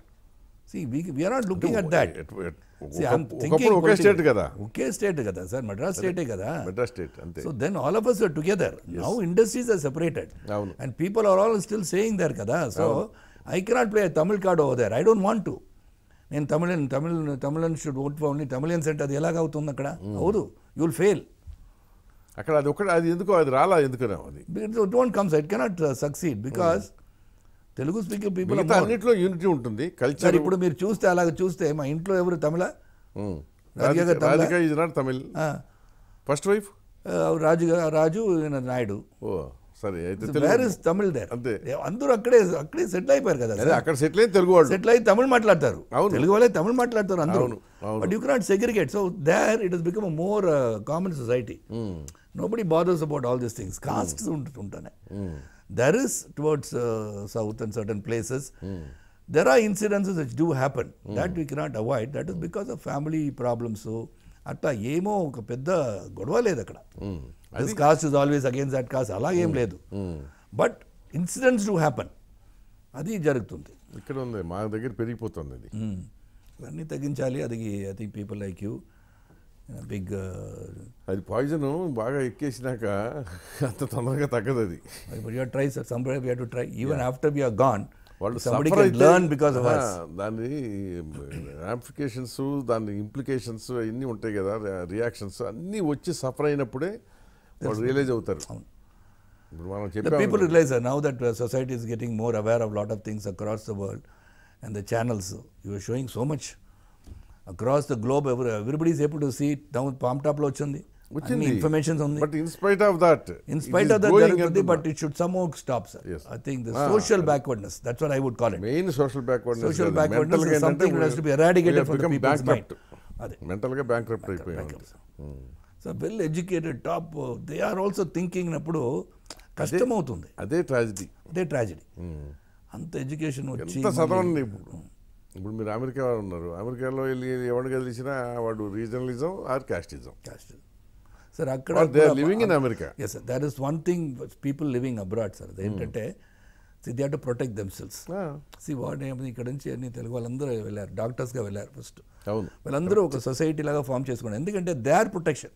A: ఒకే స్టేట్ కదా ఒకే స్టేట్ కదా సార్ మద్రాస్ స్టేటే కదా మద్రాస్ స్టేట్ అంతే so then all of us together now industries are separated and people are all still saying there కదా so I cannot play Tamil card over there I don't want to నేను Tamilan Tamil Tamilan should vote only Tamilans అంటే అది ఎలాగవుతుంది అక్కడ అవుదు you will fail
B: అక్కడ అది ఒకటి అది ఎందుకో అది రాలా ఎందుకనే
A: అది don't comes it cannot succeed because Telugu speaking people అన్నింటిలో యూనిటీ ఉంటుంది కల్చర్ ఇప్పుడు మీరు చూస్తే అలాగ చూస్తే మా ఇంట్లో ఎవరు తమిళ తమిళ్ ఫస్ట్ వైఫ్ రాజు రాజు నాయుడు
B: ఓ సరే అయితే వేర్ ఇస్
A: తమిళ్ దేర్ అంతే అందరూ అక్కడే అక్కడే సెటిల్ అయిపోయారు కదా అక్కడ సెటిల్ అయ్యి తెలుగు వాళ్ళు సెటిల్ అయ్యి తమిళ మాట్లాడతారు తెలుగు వాళ్ళే తమిళ మాట్లాడతారు అందరూ but you cannot segregate so there it is become more common society nobody bothers about all these things castes ఉంటుంటాయి there is towards south and certain places there are incidences it do happen that we cannot avoid that is because of family problems అట్లా ఏమో ఒక పెద్ద గొడవ లేదు అక్కడ this caste is always against that caste అలాగేం లేదు బట్ ఇన్సిడెంట్స్ టు హ్యాపన్ అది జరుగుతుంది
B: ఇక్కడ ఉంది మా దగ్గర పెరిగిపోతుంది అది hmm. తగ్గించాలి అది I think people like you big అది పాయిజన్ బాగా ఎక్కేసినాక
A: అంత తొందరగా తగ్గదు అది try sir somebody to try even after we gone వాళ్ళు లర్న్ బికాస్ ఆఫ్
B: దాని రామిఫికేషన్స్ దాని ఇంప్లికేషన్స్ అన్నీ ఉంటాయి కదా రియాక్షన్స్ అన్నీ వచ్చి సఫర్ అయినప్పుడే వాళ్ళు రియలైజ్ అవుతారు ఇప్పుడు మనం చెప్పి people
A: realise now that society is getting more aware of lot of things across the world and the channels you showing so much across the globe ఎవరు everybody is able to see down palm top లో వచ్చింది వచ్చింది information ఉంది but in of that in of that జరుగుతుంది but it should some more stop sir I think the social backwardness that's what I would call it main
B: social backwardness social backwardness is something has to be eradicated from the people's mind అదే mental గా bankrupt అయిపోయింది so well
A: educated top they are also thinking
B: అప్పుడు అవుతుంది అదే tragedy అదే hmm. అంత education వచ్చి ఇప్పుడు hmm. ఇప్పుడు మీరు అమెరికా వాళ్ళు ఉన్నారు అమెరికాలో వెళ్ళి ఎవరిని కదిలిసినా వాడు regionalism or casteism casteism sir అక్కడ living in America
A: yes sir that is one thing people living abroad sir ఏంటంటే see they to protect selves see what ఏమైంది ఇక్కడ నుంచి అన్ని తెలుగు వాళ్ళందరూ వెళ్ళారు డాక్టర్స్గా వెళ్ళారు ఫస్ట్ వాళ్ళందరూ ఒక సొసైటీ లాగా ఫామ్ చేసుకున్నారు ఎందుకంటే they are protection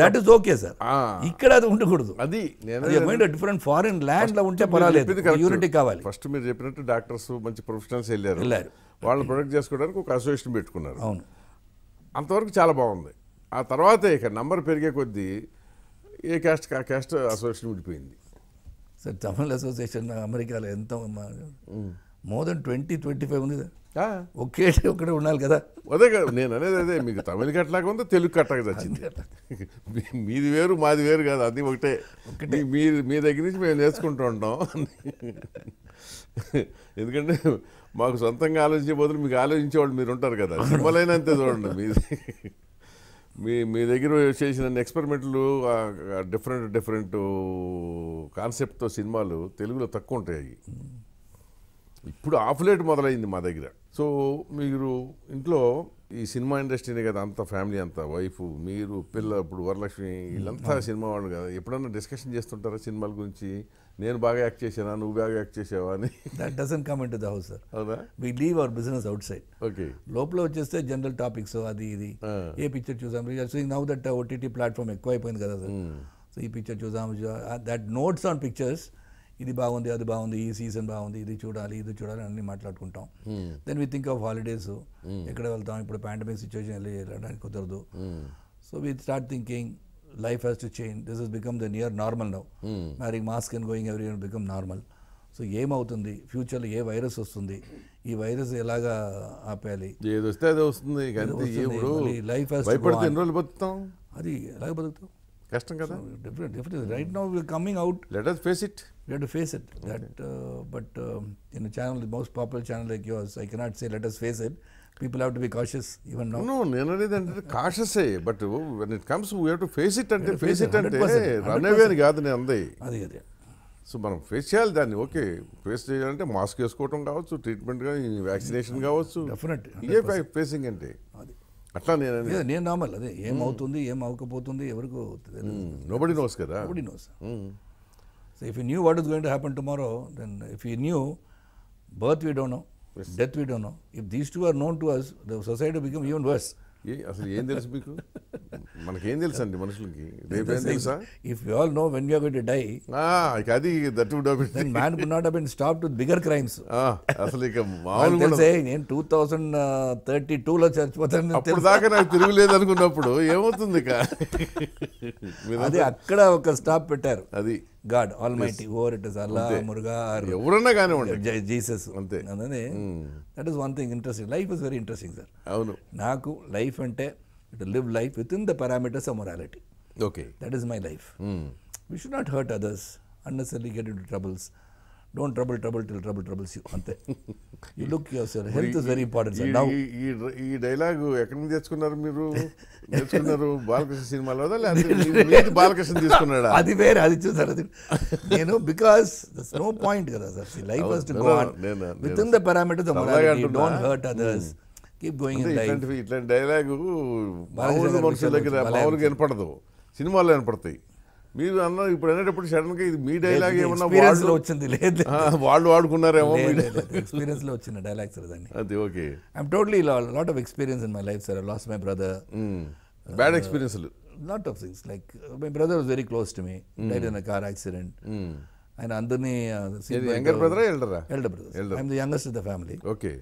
A: that is okay sir ఇక్కడ అది ఉండకూడదు
B: అది నేను డిఫరెంట్
A: ఫారిన్ ల్యాండ్ లో ఉంటే పర్వాలేదు యూనిటీ
B: కావాలి ఫస్ట్ మీరు చెప్పినట్టు డాక్టర్స్ మంచి ప్రొఫెషనల్స్ వెళ్ళారు వెళ్ళారు వాళ్ళు ప్రొడక్ట్ చేసుకోవడానికి ఒక అసోసియేషన్ పెట్టుకున్నారు అవును అంతవరకు చాలా బాగుంది ఆ తర్వాత ఇక నంబర్ పెరిగే కొద్దీ ఏ క్యాస్ట్ ఆ క్యాస్ట్ అసోసియేషన్ ఉండిపోయింది
A: సార్ తమిళ అసోసియేషన్ అమెరికాలో ఎంత more than twenty twenty five ఉంది సార్ ఒకే ఒకటే
B: ఉండాలి కదా అదే కదా నేను అనేది అదే మీకు తమిళ కట్టలాగా ఉందో తెలుగు కట్టగా చచ్చింది మీది వేరు మాది వేరు కాదు అది ఒకటే ఒకటి మీ మీ దగ్గర నుంచి మేము నేర్చుకుంటూ ఉంటాం ఎందుకంటే మాకు సొంతంగా ఆలోచించే బదులు మీకు ఆలోచించే వాళ్ళు మీరు ఉంటారు కదా సినిమాలైనా అంతే చూడండి మీది మీ మీ దగ్గర చేసిన ఎక్స్పెరిమెంట్లు డిఫరెంట్ డిఫరెంట్ కాన్సెప్ట్తో సినిమాలు తెలుగులో తక్కువ ఉంటాయి ఇప్పుడు ఆఫ్ లేట్ మొదలైంది మా దగ్గర సో మీరు ఇంట్లో ఈ సినిమా ఇండస్ట్రీనే కదా అంత ఫ్యామిలీ అంతా వైఫ్ మీరు పిల్ల ఇప్పుడు వరలక్ష్మి వీళ్ళంతా సినిమా వాళ్ళు కదా ఎప్పుడన్నా డిస్కషన్ చేస్తుంటారా సినిమాల గురించి నేను బాగా యాక్ట్ చేశానా నువ్వు బాగా యాక్ట్ చేసావా అని
A: that doesn't come in to the house sir అవునా we leave our business outside okay లోపల వచ్చేస్తే జనరల్ టాపిక్స్ అది ఇది ఏ పిక్చర్ చూసాం నౌ దట్ ఓటీటీ ప్లాట్ఫామ్ ఎక్కువ అయిపోయింది కదా సార్ సో hmm. ఈ పిక్చర్ చూసాం దట్ నోట్స్ ఆన్ పిక్చర్స్ ఇది బాగుంది అది బాగుంది ఈ సీజన్ బాగుంది ఇది చూడాలి ఇది చూడాలి అన్నీ మాట్లాడుకుంటాం then we think of holidays ఎక్కడ వెళ్తాం ఇప్పుడు పాండమిక్ సిచ్యువేషన్ వెళ్ళడానికి కుదరదు so we start thinking life has to change this is become the near normal now wearing mask and going every become normal so ఏమవుతుంది ఫ్యూచర్లో ఏ వైరస్ వస్తుంది ఈ virus ఎలాగా ఆపేయాలి
B: వస్తే అది వస్తుంది లైఫ్
A: బతుకుతాం అది ఎలాగ బతుకుతాం కష్టం కదా different different right now coming out let face it We have to face it. That, uh, but um, in a channel, the most popular channel like yours, I cannot say let us face it. People have to be cautious even now. No,
B: generally then cautious eh. But when it comes, we have to face it అంటే face it అంటే run away అని కాదు నేను అంది అది అదే so మనం face చేయాలి దాన్ని ఓకే ఫేస్ చేయాలంటే మాస్క్ వేసుకోవటం కావచ్చు ట్రీట్మెంట్ కానీ వ్యాక్సినేషన్ కావచ్చు డెఫినెట్ ఏ ఫేసింగ్ అంటే అది అట్లా నేను నేను నార్మల్ అదే ఏమవుతుంది
A: ఏం అవ్వకపోతుంది ఎవరికి నోబడి నోస్ కదా nobody knows So if you knew what is going to happen tomorrow, then if you knew birth we don't know, yes. death we don't know. If these two are known to us, the society will become even worse. అసలు ఏం తెలుసు
B: మీకు మనకేం తెలుసు అండి మనుషులకి తెలుసా if you all know when you got die అది that would have man could not have been stopped with bigger crimes అసలు ఇక మామూలు తెలుసే
A: నేను 2032 లో చచ్చిపోతాను అప్పుడు దాకా నాకు తిరుగులేదు అనుకున్నప్పుడు ఏమవుతుంది ఇక అది అక్కడ ఒక స్టాప్ పెట్టారు అది god all mighty over it is Allah Muruga ఎవరన్నా కానీ కానివ్వండి జీసస్ అంతే అందుకని that is one thing interesting life is very interesting sir అవును నాకు లైఫ్ అంటే it live life with in the parameters of morality okay that is my life we should not hurt others unnecessarily get in to troubles don't trouble trouble till trouble troubles you అంతే
B: you look your sir health is very important sir now ఈ dialogue ఎక్కడి నుంచి తెచ్చుకున్నారు మీరు తెచ్చుకున్నారు బాలకృష్ణ సినిమాలో బాలకృష్ణ తీసుకున్నాడు అది వేరే అది చూసారు అది నేను బికాస్ నో పాయింట్ కదా sir life was go on with in the parameters don't hurt others keep going ఇట్లాంటి ఇట్లాంటి డైలాగు మామూలు మనుషుల దగ్గర మామూలుగా వినపడదు సినిమాలో వినపడతాయి మీరు అన్న ఇప్పుడు అనేటప్పుడు సడన్ గా ఇది మీ డైలాగ్ ఏమన్నా వచ్చింది లేదు వాళ్ళు వాడుకున్నారేమో ఎక్స్పీరియన్స్ లో వచ్చిన డైలాగ్ సార్ దాన్ని అది okay
A: I'm totally lot of experience in my life sir lost my brother bad experience lot of things like my brother was very close to me died in car accident ఆయన అందరినీ younger brother elder elder brother I'm the youngest of the family okay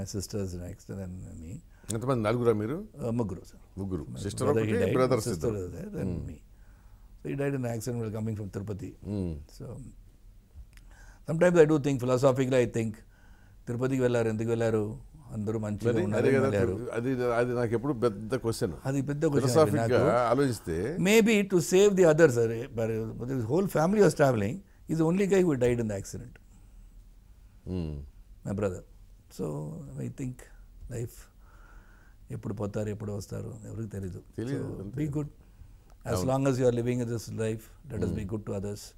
A: my sisters next then me
B: ఎంతమంది మీరు uh, ముగ్గురు sir ముగ్గురు sister brother sister then me So he died in an accident
A: while coming from Tirupati. Mm. So sometimes I do think philosophically, I think తిరుపతికి వెళ్ళారు ఎందుకు వెళ్ళారు అందరూ మంచిగా అది నాకు ఎప్పుడు
B: పెద్ద క్వశ్చన్ అది పెద్ద క్వశ్చన్ ఆలోచిస్తే maybe
A: to save the other sir whole family was travelling is only guy who died in accident my brother so I think life ఎప్పుడు పోతారు ఎప్పుడు వస్తారు ఎవరికి తెలీదు be good As long as you are living this life, let mm. us be hmm. good to others.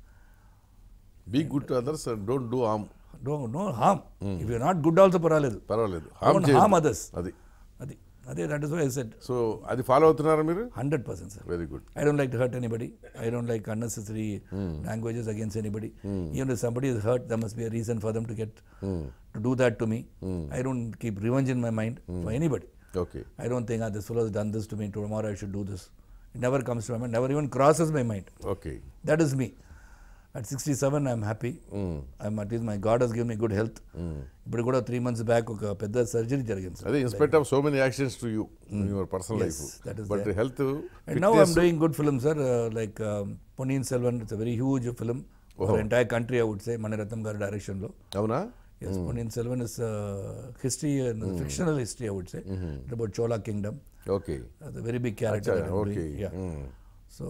A: Be good to others and don't do harm. Don't, no harm. Mm. If you are not good also, paraledu. Paraledu. Harm don't harm others. Adi. Adi. Adi, that is why I said. So, adi follow అవుతున్నారా మీరు 100% sir. Very good. I don't like to hurt anybody. I don't like unnecessary mm. languages against anybody. Mm. Even if somebody is hurt, there must be a reason for them to get, mm. to do that to me. Mm. I don't keep revenge in my mind mm. for hmm. anybody. Okay. I don't think, ah, this fellow has done this to me, tomorrow I should do this. It never comes to my mind, never even crosses my mind. Okay. That is me. At 67, I am happy. Hmm. I'm at least my God has given me good health. But Mm. But three months back, I had a surgery. Sir. In spite
B: of so many actions to you hmm. your personal life. but there. health. And now I'm
A: doing good films, sir. Uh, like um, Ponin Selvan, it's a very huge film. For oh. the entire country, I would say, Mani Ratnam's direction. Lo. Yes, mm. Ponin Selvan is uh, history, uh, hmm. fictional history, I would say. mm about Chola Kingdom. Okay very big character okay so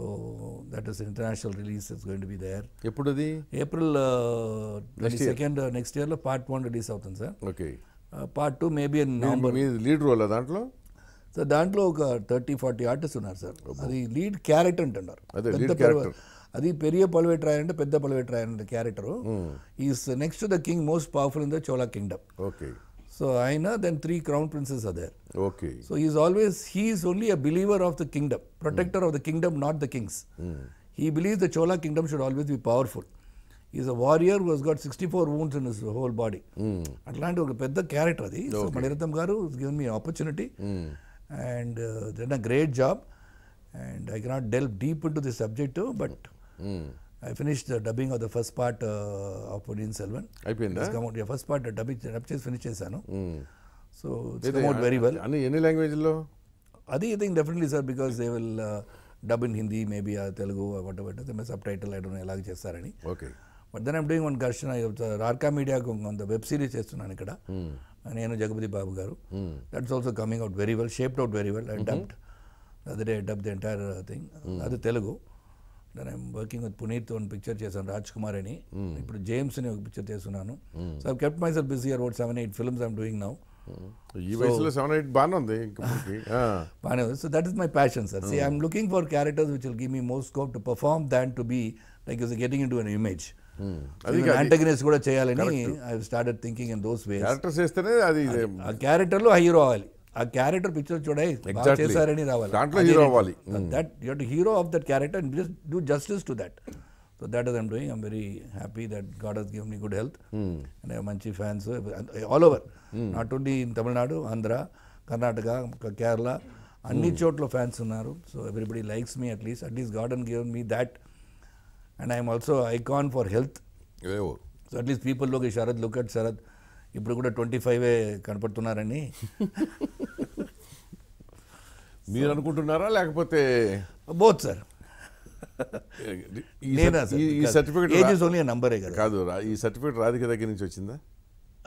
A: that is international release
B: is going be there
A: ఎప్పుడు అది April second next ఇయర్లో part one release అవుతుంది sir okay part two maybe November
B: lead role దాంట్లో
A: sir దాంట్లో ఒక thirty forty artist ఉన్నారు sir అది lead character అంటున్నారు అది పెరియ రాయ్ అంటే పెద్ద పలవేట్రాయ్ అంటే character is next the king most powerful in the Chola kingdom okay So Aina, then three crown princes are there. Okay. So he is always, he is only a believer of the kingdom, protector mm. of the kingdom, not the kings. Mm. He believes the Chola kingdom should always be powerful. He is a warrior who has got 64 wounds in his whole body. అట్లాంటి ఒక పెద్ద character అది సో Maniratnam garu given me opportunity and a great job and i cannot cannot deep into in subject the but but I finish the dubbing of the first part of Ponniyin Selvan అయిపోయింది first part dubbing dub చేసి finish చేశాను so it's very
B: well అని ఎన్ని లాంగ్వేజ్లో
A: అది I think definitely sir because they will dub in Hindi maybe Telugu whatever subtitle I don't ఎలాగ చేస్తారని okay but then I'm doing one ఘర్షణ రార్కా మీడియాకు కొంత వెబ్ సిరీస్ చేస్తున్నాను ఇక్కడ hmm. uh, నేను Jagapathi Babu garu that's also coming out very well shaped out very well and dubbed అదే డబ్ ది ఎంటైర్ థింగ్ అది Telugu then I'm working with Puneeth one picture చేశాను రాజ్ కుమార్ అని hmm. ఇప్పుడు జేమ్స్ అని ఒక పిక్చర్ చేస్తున్నాను so I kept myself busy about seven eight films I'm doing now ఈ వయసులో సెవెన్ ఎయిట్ బాగానే ఉంది బాగానే ఉంది so that is my passion sir I'm looking for characters which will give me scope to perform than to be like is getting in to an image antagonist కూడా చేయాలని I started thinking in those way characters చేస్తేనే అది క్యారెక్టర్లో hero అవ్వాలి ఆ character picture చూడే చేశారని రావాలి దాంట్లో హీరో అవ్వాలి that you hero of that character and just do justice to that so that is I'm doing I'm very happy that god he's give me good health and మంచి fans all over not only in Tamilnadu Andhra Karnataka Kerala అన్ని hmm. చోట్ల fans ఉన్నారు so everybody likes me at least at least god and give me that and I'm also icon for health so at least people లోకి Sharad look at Sharad ఇప్పుడు కూడా twenty ఫైవే కనపడుతున్నారని
B: మీరు అనుకుంటున్నారా లేకపోతే
A: both sir ఈ సర్టిఫికెట్ ఏజ్ ఇస్
B: ఓన్లీ నంబరే కదా కాదు ఈ సర్టిఫికేట్ రాధిక దగ్గర నుంచి వచ్చిందా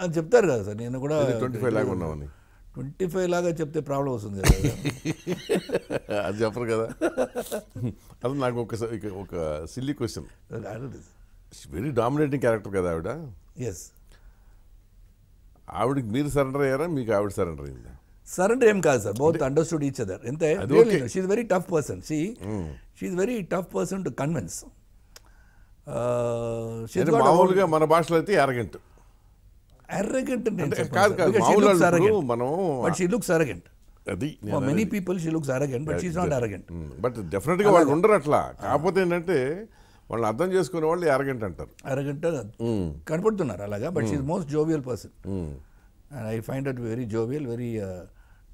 A: అని చెప్తారు కదా సార్ నేను కూడా ట్వంటీ ఫైవ్ లాగా ఉన్నామని ట్వంటీ ఫైవ్ లాగా చెప్తే ప్రాబ్లం
B: వస్తుంది కదా అది చెప్పరు కదా అది నాకు ఒకసారి ఒక silly question very dominating character కదా ఆవిడ ఎస్ ఆవిడకి మీరు సరెండర్ అయ్యారా మీకు ఆవిడ సరెండర్ అయిందా సరెండర్ ఏం కాదు sir both understood each
A: other ఎంత she's very tough person she she's very tough person to convince
B: మామూలుగా మన భాషలో అయితే అరగంట
A: అరగంట్ కాదు కాదు మనం బట్ షీ లుక్స్ అరగంట్ అది many people she looks arrogant but she's not arrogant but డెఫినెట్గా వాళ్ళు ఉండరు అట్లా
B: కాకపోతే ఏంటంటే వాళ్ళని అర్థం చేసుకునే వాళ్ళు అరగంట అంటారు
A: అరగంట కనపడుతున్నారు అలాగా but she's most jovial person and I find at very jovial very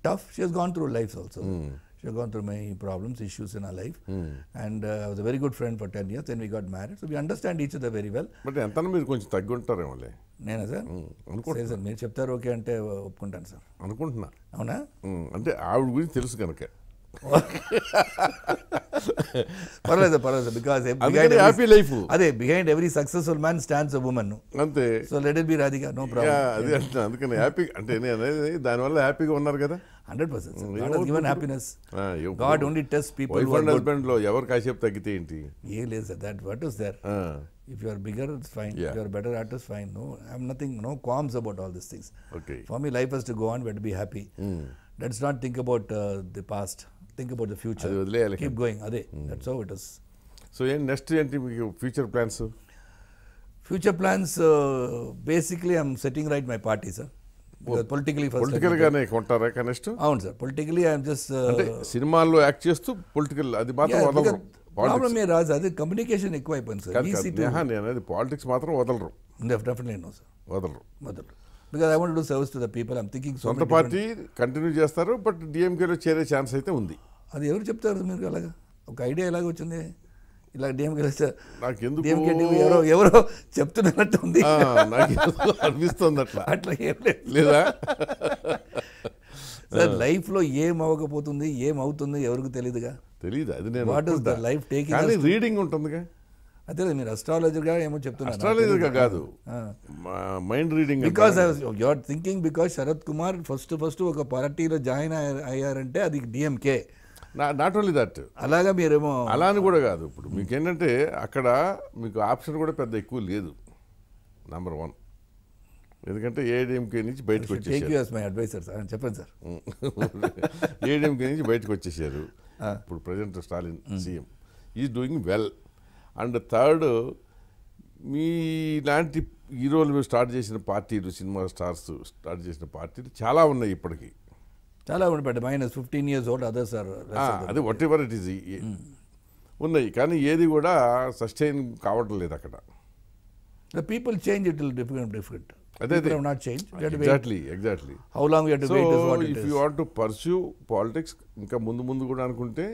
A: tough she's gone through life also she gone through my problems issues in a life and was a very good friend for ten years and we
B: got married so we understand each the very well but ఎంత మీరు కొంచెం తగ్గి ఉంటారేమో నేనా sir అనుకుంటా
A: sir మీరు చెప్తారు okay అంటే ఒప్పుకుంటాను సార్ అనుకుంటున్నా అవునా
B: అంటే ఆవిడ గురించి తెలుసు కనుక పర్లేదు పర్లేదు బికాస్ హ్యాపీ లైఫ్
A: అదే behind every successful man stands a woman అంతే so let it be Radhika no problem అదే అంటున్నా అందుకని హ్యాపీ అంటే
B: అనేది దానివల్ల హ్యాపీగా ఉన్నారు కదా hundred percent given happiness god only test people wife husband లో ఎవరు కాసేపు తగ్గితే ఏంటి ఏ లేదు sir that what is there if you bigger it's fine
A: if better at is fine no I nothing no qualms about all this things okay for me life has to go on be happy let's not think about the past think about the future వదిలేయాలి keep going అదే that's how it is so ఏం next ఏంటి మీకు future plans future plans basically I'm setting right
B: my party sir politically political గానే ఉంటారా connect అవును sir politically I'm just సినిమాల్లో act చేస్తూ పొలిటికల్ అది మాత్రం ప్రాబ్లం ఏ
A: రాదు అది కమ్యూనికేషన్ ఎక్కువ అయిపోయింది సార్
B: నేను అది పాలిటిక్స్ మాత్రం వదలరు డెఫినెట్లీ నో సార్ వదలరు వదలరు because I want to service to the people I'm thinking సొంత పార్టీ కంటిన్యూ చేస్తారు బట్ డిఎంకేలో చేరే ఛాన్స్ అయితే ఉంది
A: అది ఎవరు చెప్తారు మీరు అలాగా ఒక ఐడియా ఎలాగ వచ్చింది ఇలా డిఎంకే ఎవరో ఎవరో చెప్తున్నట్టు ఉంది అనిపిస్తుంది అట్లా అట్లా ఏం లేదా లైఫ్లో ఏం అవ్వకపోతుంది ఏమవుతుంది ఎవరికి తెలియదుగా తెలియదు అది నేను what is the life taking reading ఉంటుందిగా అదే మీరు అస్ట్రాలజర్గా ఏమో చెప్తున్నారు అస్ట్రాలజర్గా కాదు
B: mind reading because
A: you thinking because Sarath Kumar first first ఒక పార్టీలో జాయిన్ అయ్యారంటే అది
B: డిఎంకే నాట్ ఓన్లీ దట్ అలాగా మీరేమో అలా అని కూడా కాదు ఇప్పుడు మీకు ఏంటంటే అక్కడ మీకు ఆప్షన్ కూడా పెద్ద ఎక్కువ లేదు నెంబర్ వన్ ఎందుకంటే ఏడిఎంకే నుంచి బయటకు వచ్చేసారు
A: మై చెప్పండి సార్
B: ఏడిఎంకే నుంచి బయటకు వచ్చేసారు ఇప్పుడు present Stalin CM is doing well and third me లాంటి హీరోలు స్టార్ట్ చేసిన పార్టీలు సినిమా స్టార్స్ స్టార్ట్ చేసిన పార్టీలు చాలా ఉన్నాయి ఇప్పటికీ
A: చాలా ఉండి మైనస్ ఫిఫ్టీన్ ఇయర్స్ ఓల్డ్ అదే సార్ అది వట్
B: ఎవర్ ఇట్ ఈస్ ఉన్నాయి కానీ ఏది కూడా సస్టైన్ కావటం లేదు అక్కడ
A: the people change it will different different అదే not change exactly exactly how long what if you
B: want to pursue politics ఇంకా ముందు ముందు కూడా అనుకుంటే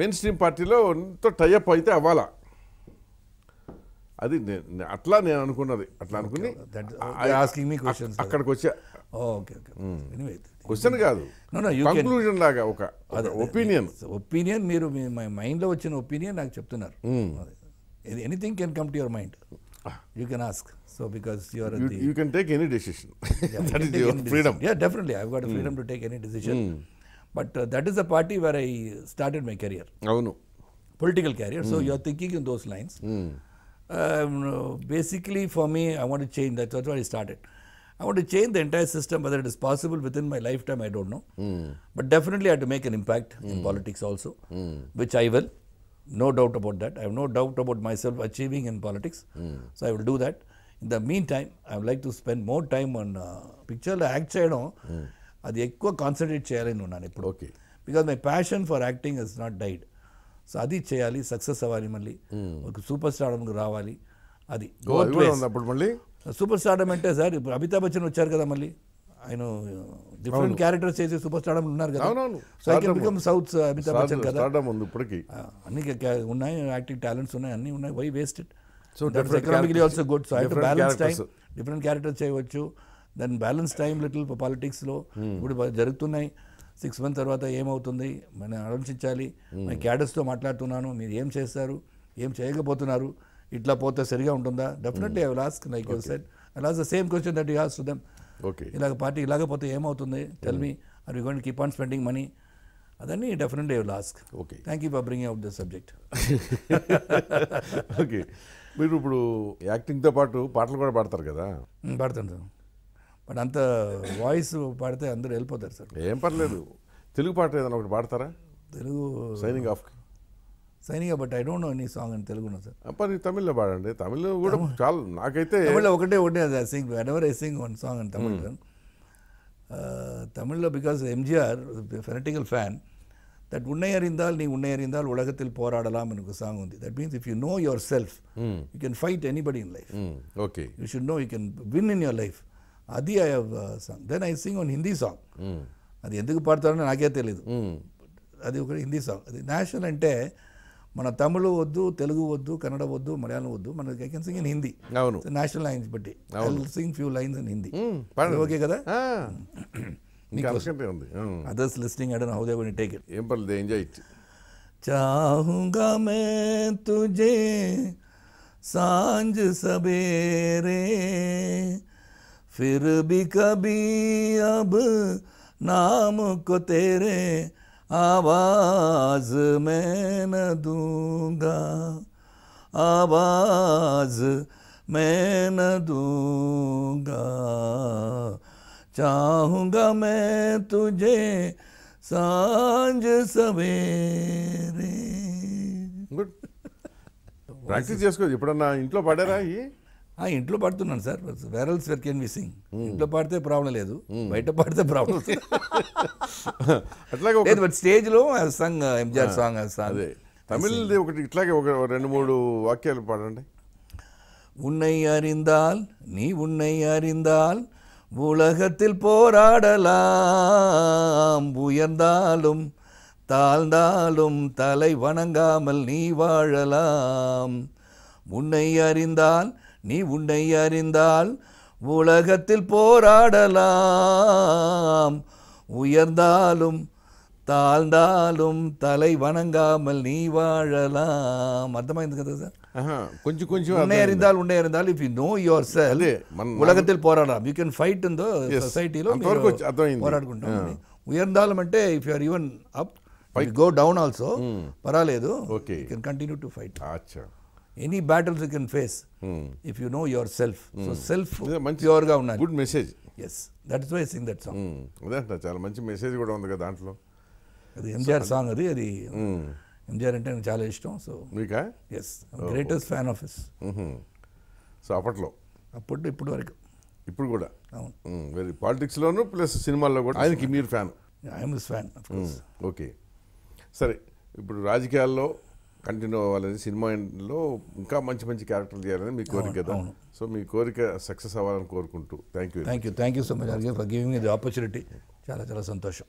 B: మెయిన్ స్ట్రీమ్ పార్టీలో ఎంతో టైఅప్ అయితే అవ్వాలా అది అట్లా నేను అనుకున్నది అట్లా అనుకుని అక్కడికి వచ్చా ఓకే ఓకే ఎనీవే క్వశ్చన్ కాదు కన్క్లూజన్ లాగా ఒక ఒపీనియన్
A: ఒపీనియన్ మీరు మీ మైండ్లో వచ్చిన ఒపీనియన్ నాకు చెప్తున్నారు anything can come to your mind you can ask so because your you
B: can take any decision freedom yeah definitely I got freedom to take any decision
A: but that is a party where I started my career అవును political career so you're thinking in those lines basically for me I want change that what I started I want to change the entire system, whether it is possible within my lifetime, I don't know. Mm. But definitely I have to make an impact mm. in politics also, mm. which I will. No doubt about that. I have no doubt about myself achieving in politics. So I will do that. In the mean time I like to spend more time on పిక్చర్లో act చేయడం అది ఎక్కువ concentrate చేయాలని ఉన్నాను ఇప్పుడు okay because my passion for acting is not died so అది చేయాలి success అవ్వాలి మళ్ళీ ఒక సూపర్ స్టార్ రావాలి అది సూపర్ స్టార్డమ్ అంటే సార్ ఇప్పుడు అమితాబ్ బచ్చన్ వచ్చారు కదా మళ్ళీ ఆయన డిఫరెంట్ క్యారెక్టర్స్ చేసి సూపర్ స్టార్డమ్ ఉన్నారు కదా సో సౌత్ అమితాబ్ బచ్చన్ కదా ఇప్పటికి uh, అన్ని ఉన్నాయి యాక్టింగ్ టాలెంట్స్ ఉన్నాయి అన్ని ఉన్నాయి why waste so also good so balance time different characters చేయవచ్చు దెన్ బ్యాలెన్స్ టైం లిటిల్ పాలిటిక్స్లో ఇప్పుడు జరుగుతున్నాయి సిక్స్ మంత్ తర్వాత ఏమవుతుంది మనం ఆలోచించాలి నేను hmm. క్యాడర్స్తో మాట్లాడుతున్నాను మీరు ఏం చేస్తారు ఏం చేయకపోతున్నారు ఇట్లా పోతే సరిగా ఉంటుందా definitely I will ask like you set and ask the same question that you ask to them okay ఇలాగ పార్టీ ఇలాగ పోతే ఏమవుతుంది tell me are you going keep on spending money
B: అదన్నీ definitely I will ask okay thank
A: you for bringing out the subject
B: okay మీరు ఇప్పుడు యాక్టింగ్తో పాటు పాటలు కూడా పాడతారు కదా hmm, పాడతాను సార్
A: బట్ అంత వాయిస్ పాడితే అందరూ వెళ్ళిపోతారు సార్ ఏం పర్లేదు
B: తెలుగు పాట ఏదైనా ఒకటి పాడతారా తెలుగు సైనింగ్ ఆఫ్ సైనిక but I don't know any song అని తెలుగులో సార్ అప్ప నీకు తమిళ్లో పాడండి తమిళ్ కూడా చాలా నాకైతే తమిళ్లో
A: ఒకటే ఒకటే sir sing I never I sing one song అని తమిళ్
B: தமிழில் because MGR fanatical
A: fan that உன்னை அறிந்தால் நீ உன்னை அறிந்தால் உலகத்தில் போராடலாம் எனக்கு சாங் வந்து that means if you know yourself you can fight anybody in life okay you should know you can win in your life అది I have song then I sing one Hindi song అది ఎందుకు పాడతారో నాకే తెలియదు అది ఒక Hindi song అది national అంటే మన తమిళ వద్దు తెలుగు వద్దు కన్నడ వద్దు మలయాళం వద్దు మన I can sing in Hindi అవును నేషనల్ లైన్స్ బట్టి sing few lines in Hindi okay కదా others listening I don't how they take it ఏం పర్లేదు ఎంజాయ్ ఇట్ మే తుజే सांझ సబేరే ఫిర్ भी కబీ अब नाम को आवाज मैं न दूंगा आवाज मैं न दूंगा चाहूँगा मैं तुझे सांझ सवेरे గుడ్ ప్రాక్టీస్ చేసుకోవచ్చు ఎప్పుడన్నా ఇంట్లో పడారా ఇవి ఇంట్లో పాడుతున్నాను సార్ వెరల్స్ వెర్ కెన్ మిస్సింగ్ ఇంట్లో పాడితే ప్రాబ్లం లేదు బయట పాడితే ప్రాబ్లం అట్లాగే బట్ స్టేజ్లో సంగ్ ఎంజిఆర్ సాంగ్ సాంగ్ తమిళది ఒకటి ఇట్లాగే ఒక రెండు మూడు వాక్యాలు పాడండి உன்னை அறிந்தால் நீ உன்னை அறிந்தால் உலகத்தில் போராடலாம் உயர்ந்தாலும் தாழ்ந்தாலும் தலை வணங்காமல் நீ வாழலாம் உன்னை அறிந்தால் நீ உன்னை அறிந்தால் உலகத்தில் போராடலாம் உயர்ந்தாலும் தாழ்ந்தாலும் தலை வணங்காமல் நீ வாழலாம் அர்த்தமா இருந்துக்கிறது சார் கொஞ்சம் கொஞ்சம் உன்னை அறிந்தால் உன்னை அறிந்தால் if you know yourself உலகத்தில் போராடலாம் யூ கேன் ஃபைட் இந்த ద సొసైటీలో உயர்ந்தாலும் மட்டும் if you're even up go down also பரவாயில்ல எதுவும் okay okay you can continue to fight
B: any battles you can face if you know yourself so self గా ఉన్నాయి good message yes that's why sing that song అదే చాలా మంచి message కూడా ఉంది కదా దాంట్లో అది ఎంజిఆర్ సాంగ్ అది అది
A: ఎంజిఆర్ hmm. అంటే నాకు చాలా ఇష్టం సో మీకా yes greatest fan of yes so అప్పట్లో అప్పట్లో ఇప్పుడు వరకు
B: ఇప్పుడు కూడా అవును వెరీ పాలిటిక్స్లోను ప్లస్ సినిమాల్లో కూడా ఆయనకి మీరు ఫ్యాన్ ఐఎమ్ ఫ్యాన్ ఓకే సరే ఇప్పుడు రాజకీయాల్లో కంటిన్యూ అవ్వాలని సినిమాలో ఇంకా మంచి మంచి క్యారెక్టర్లు చేయాలని మీ కోరిక సో మీ కోరిక సక్సెస్ అవ్వాలని కోరుకుంటూ thank you thank you thank you so much
A: for giving the opportunity చాలా చాలా సంతోషం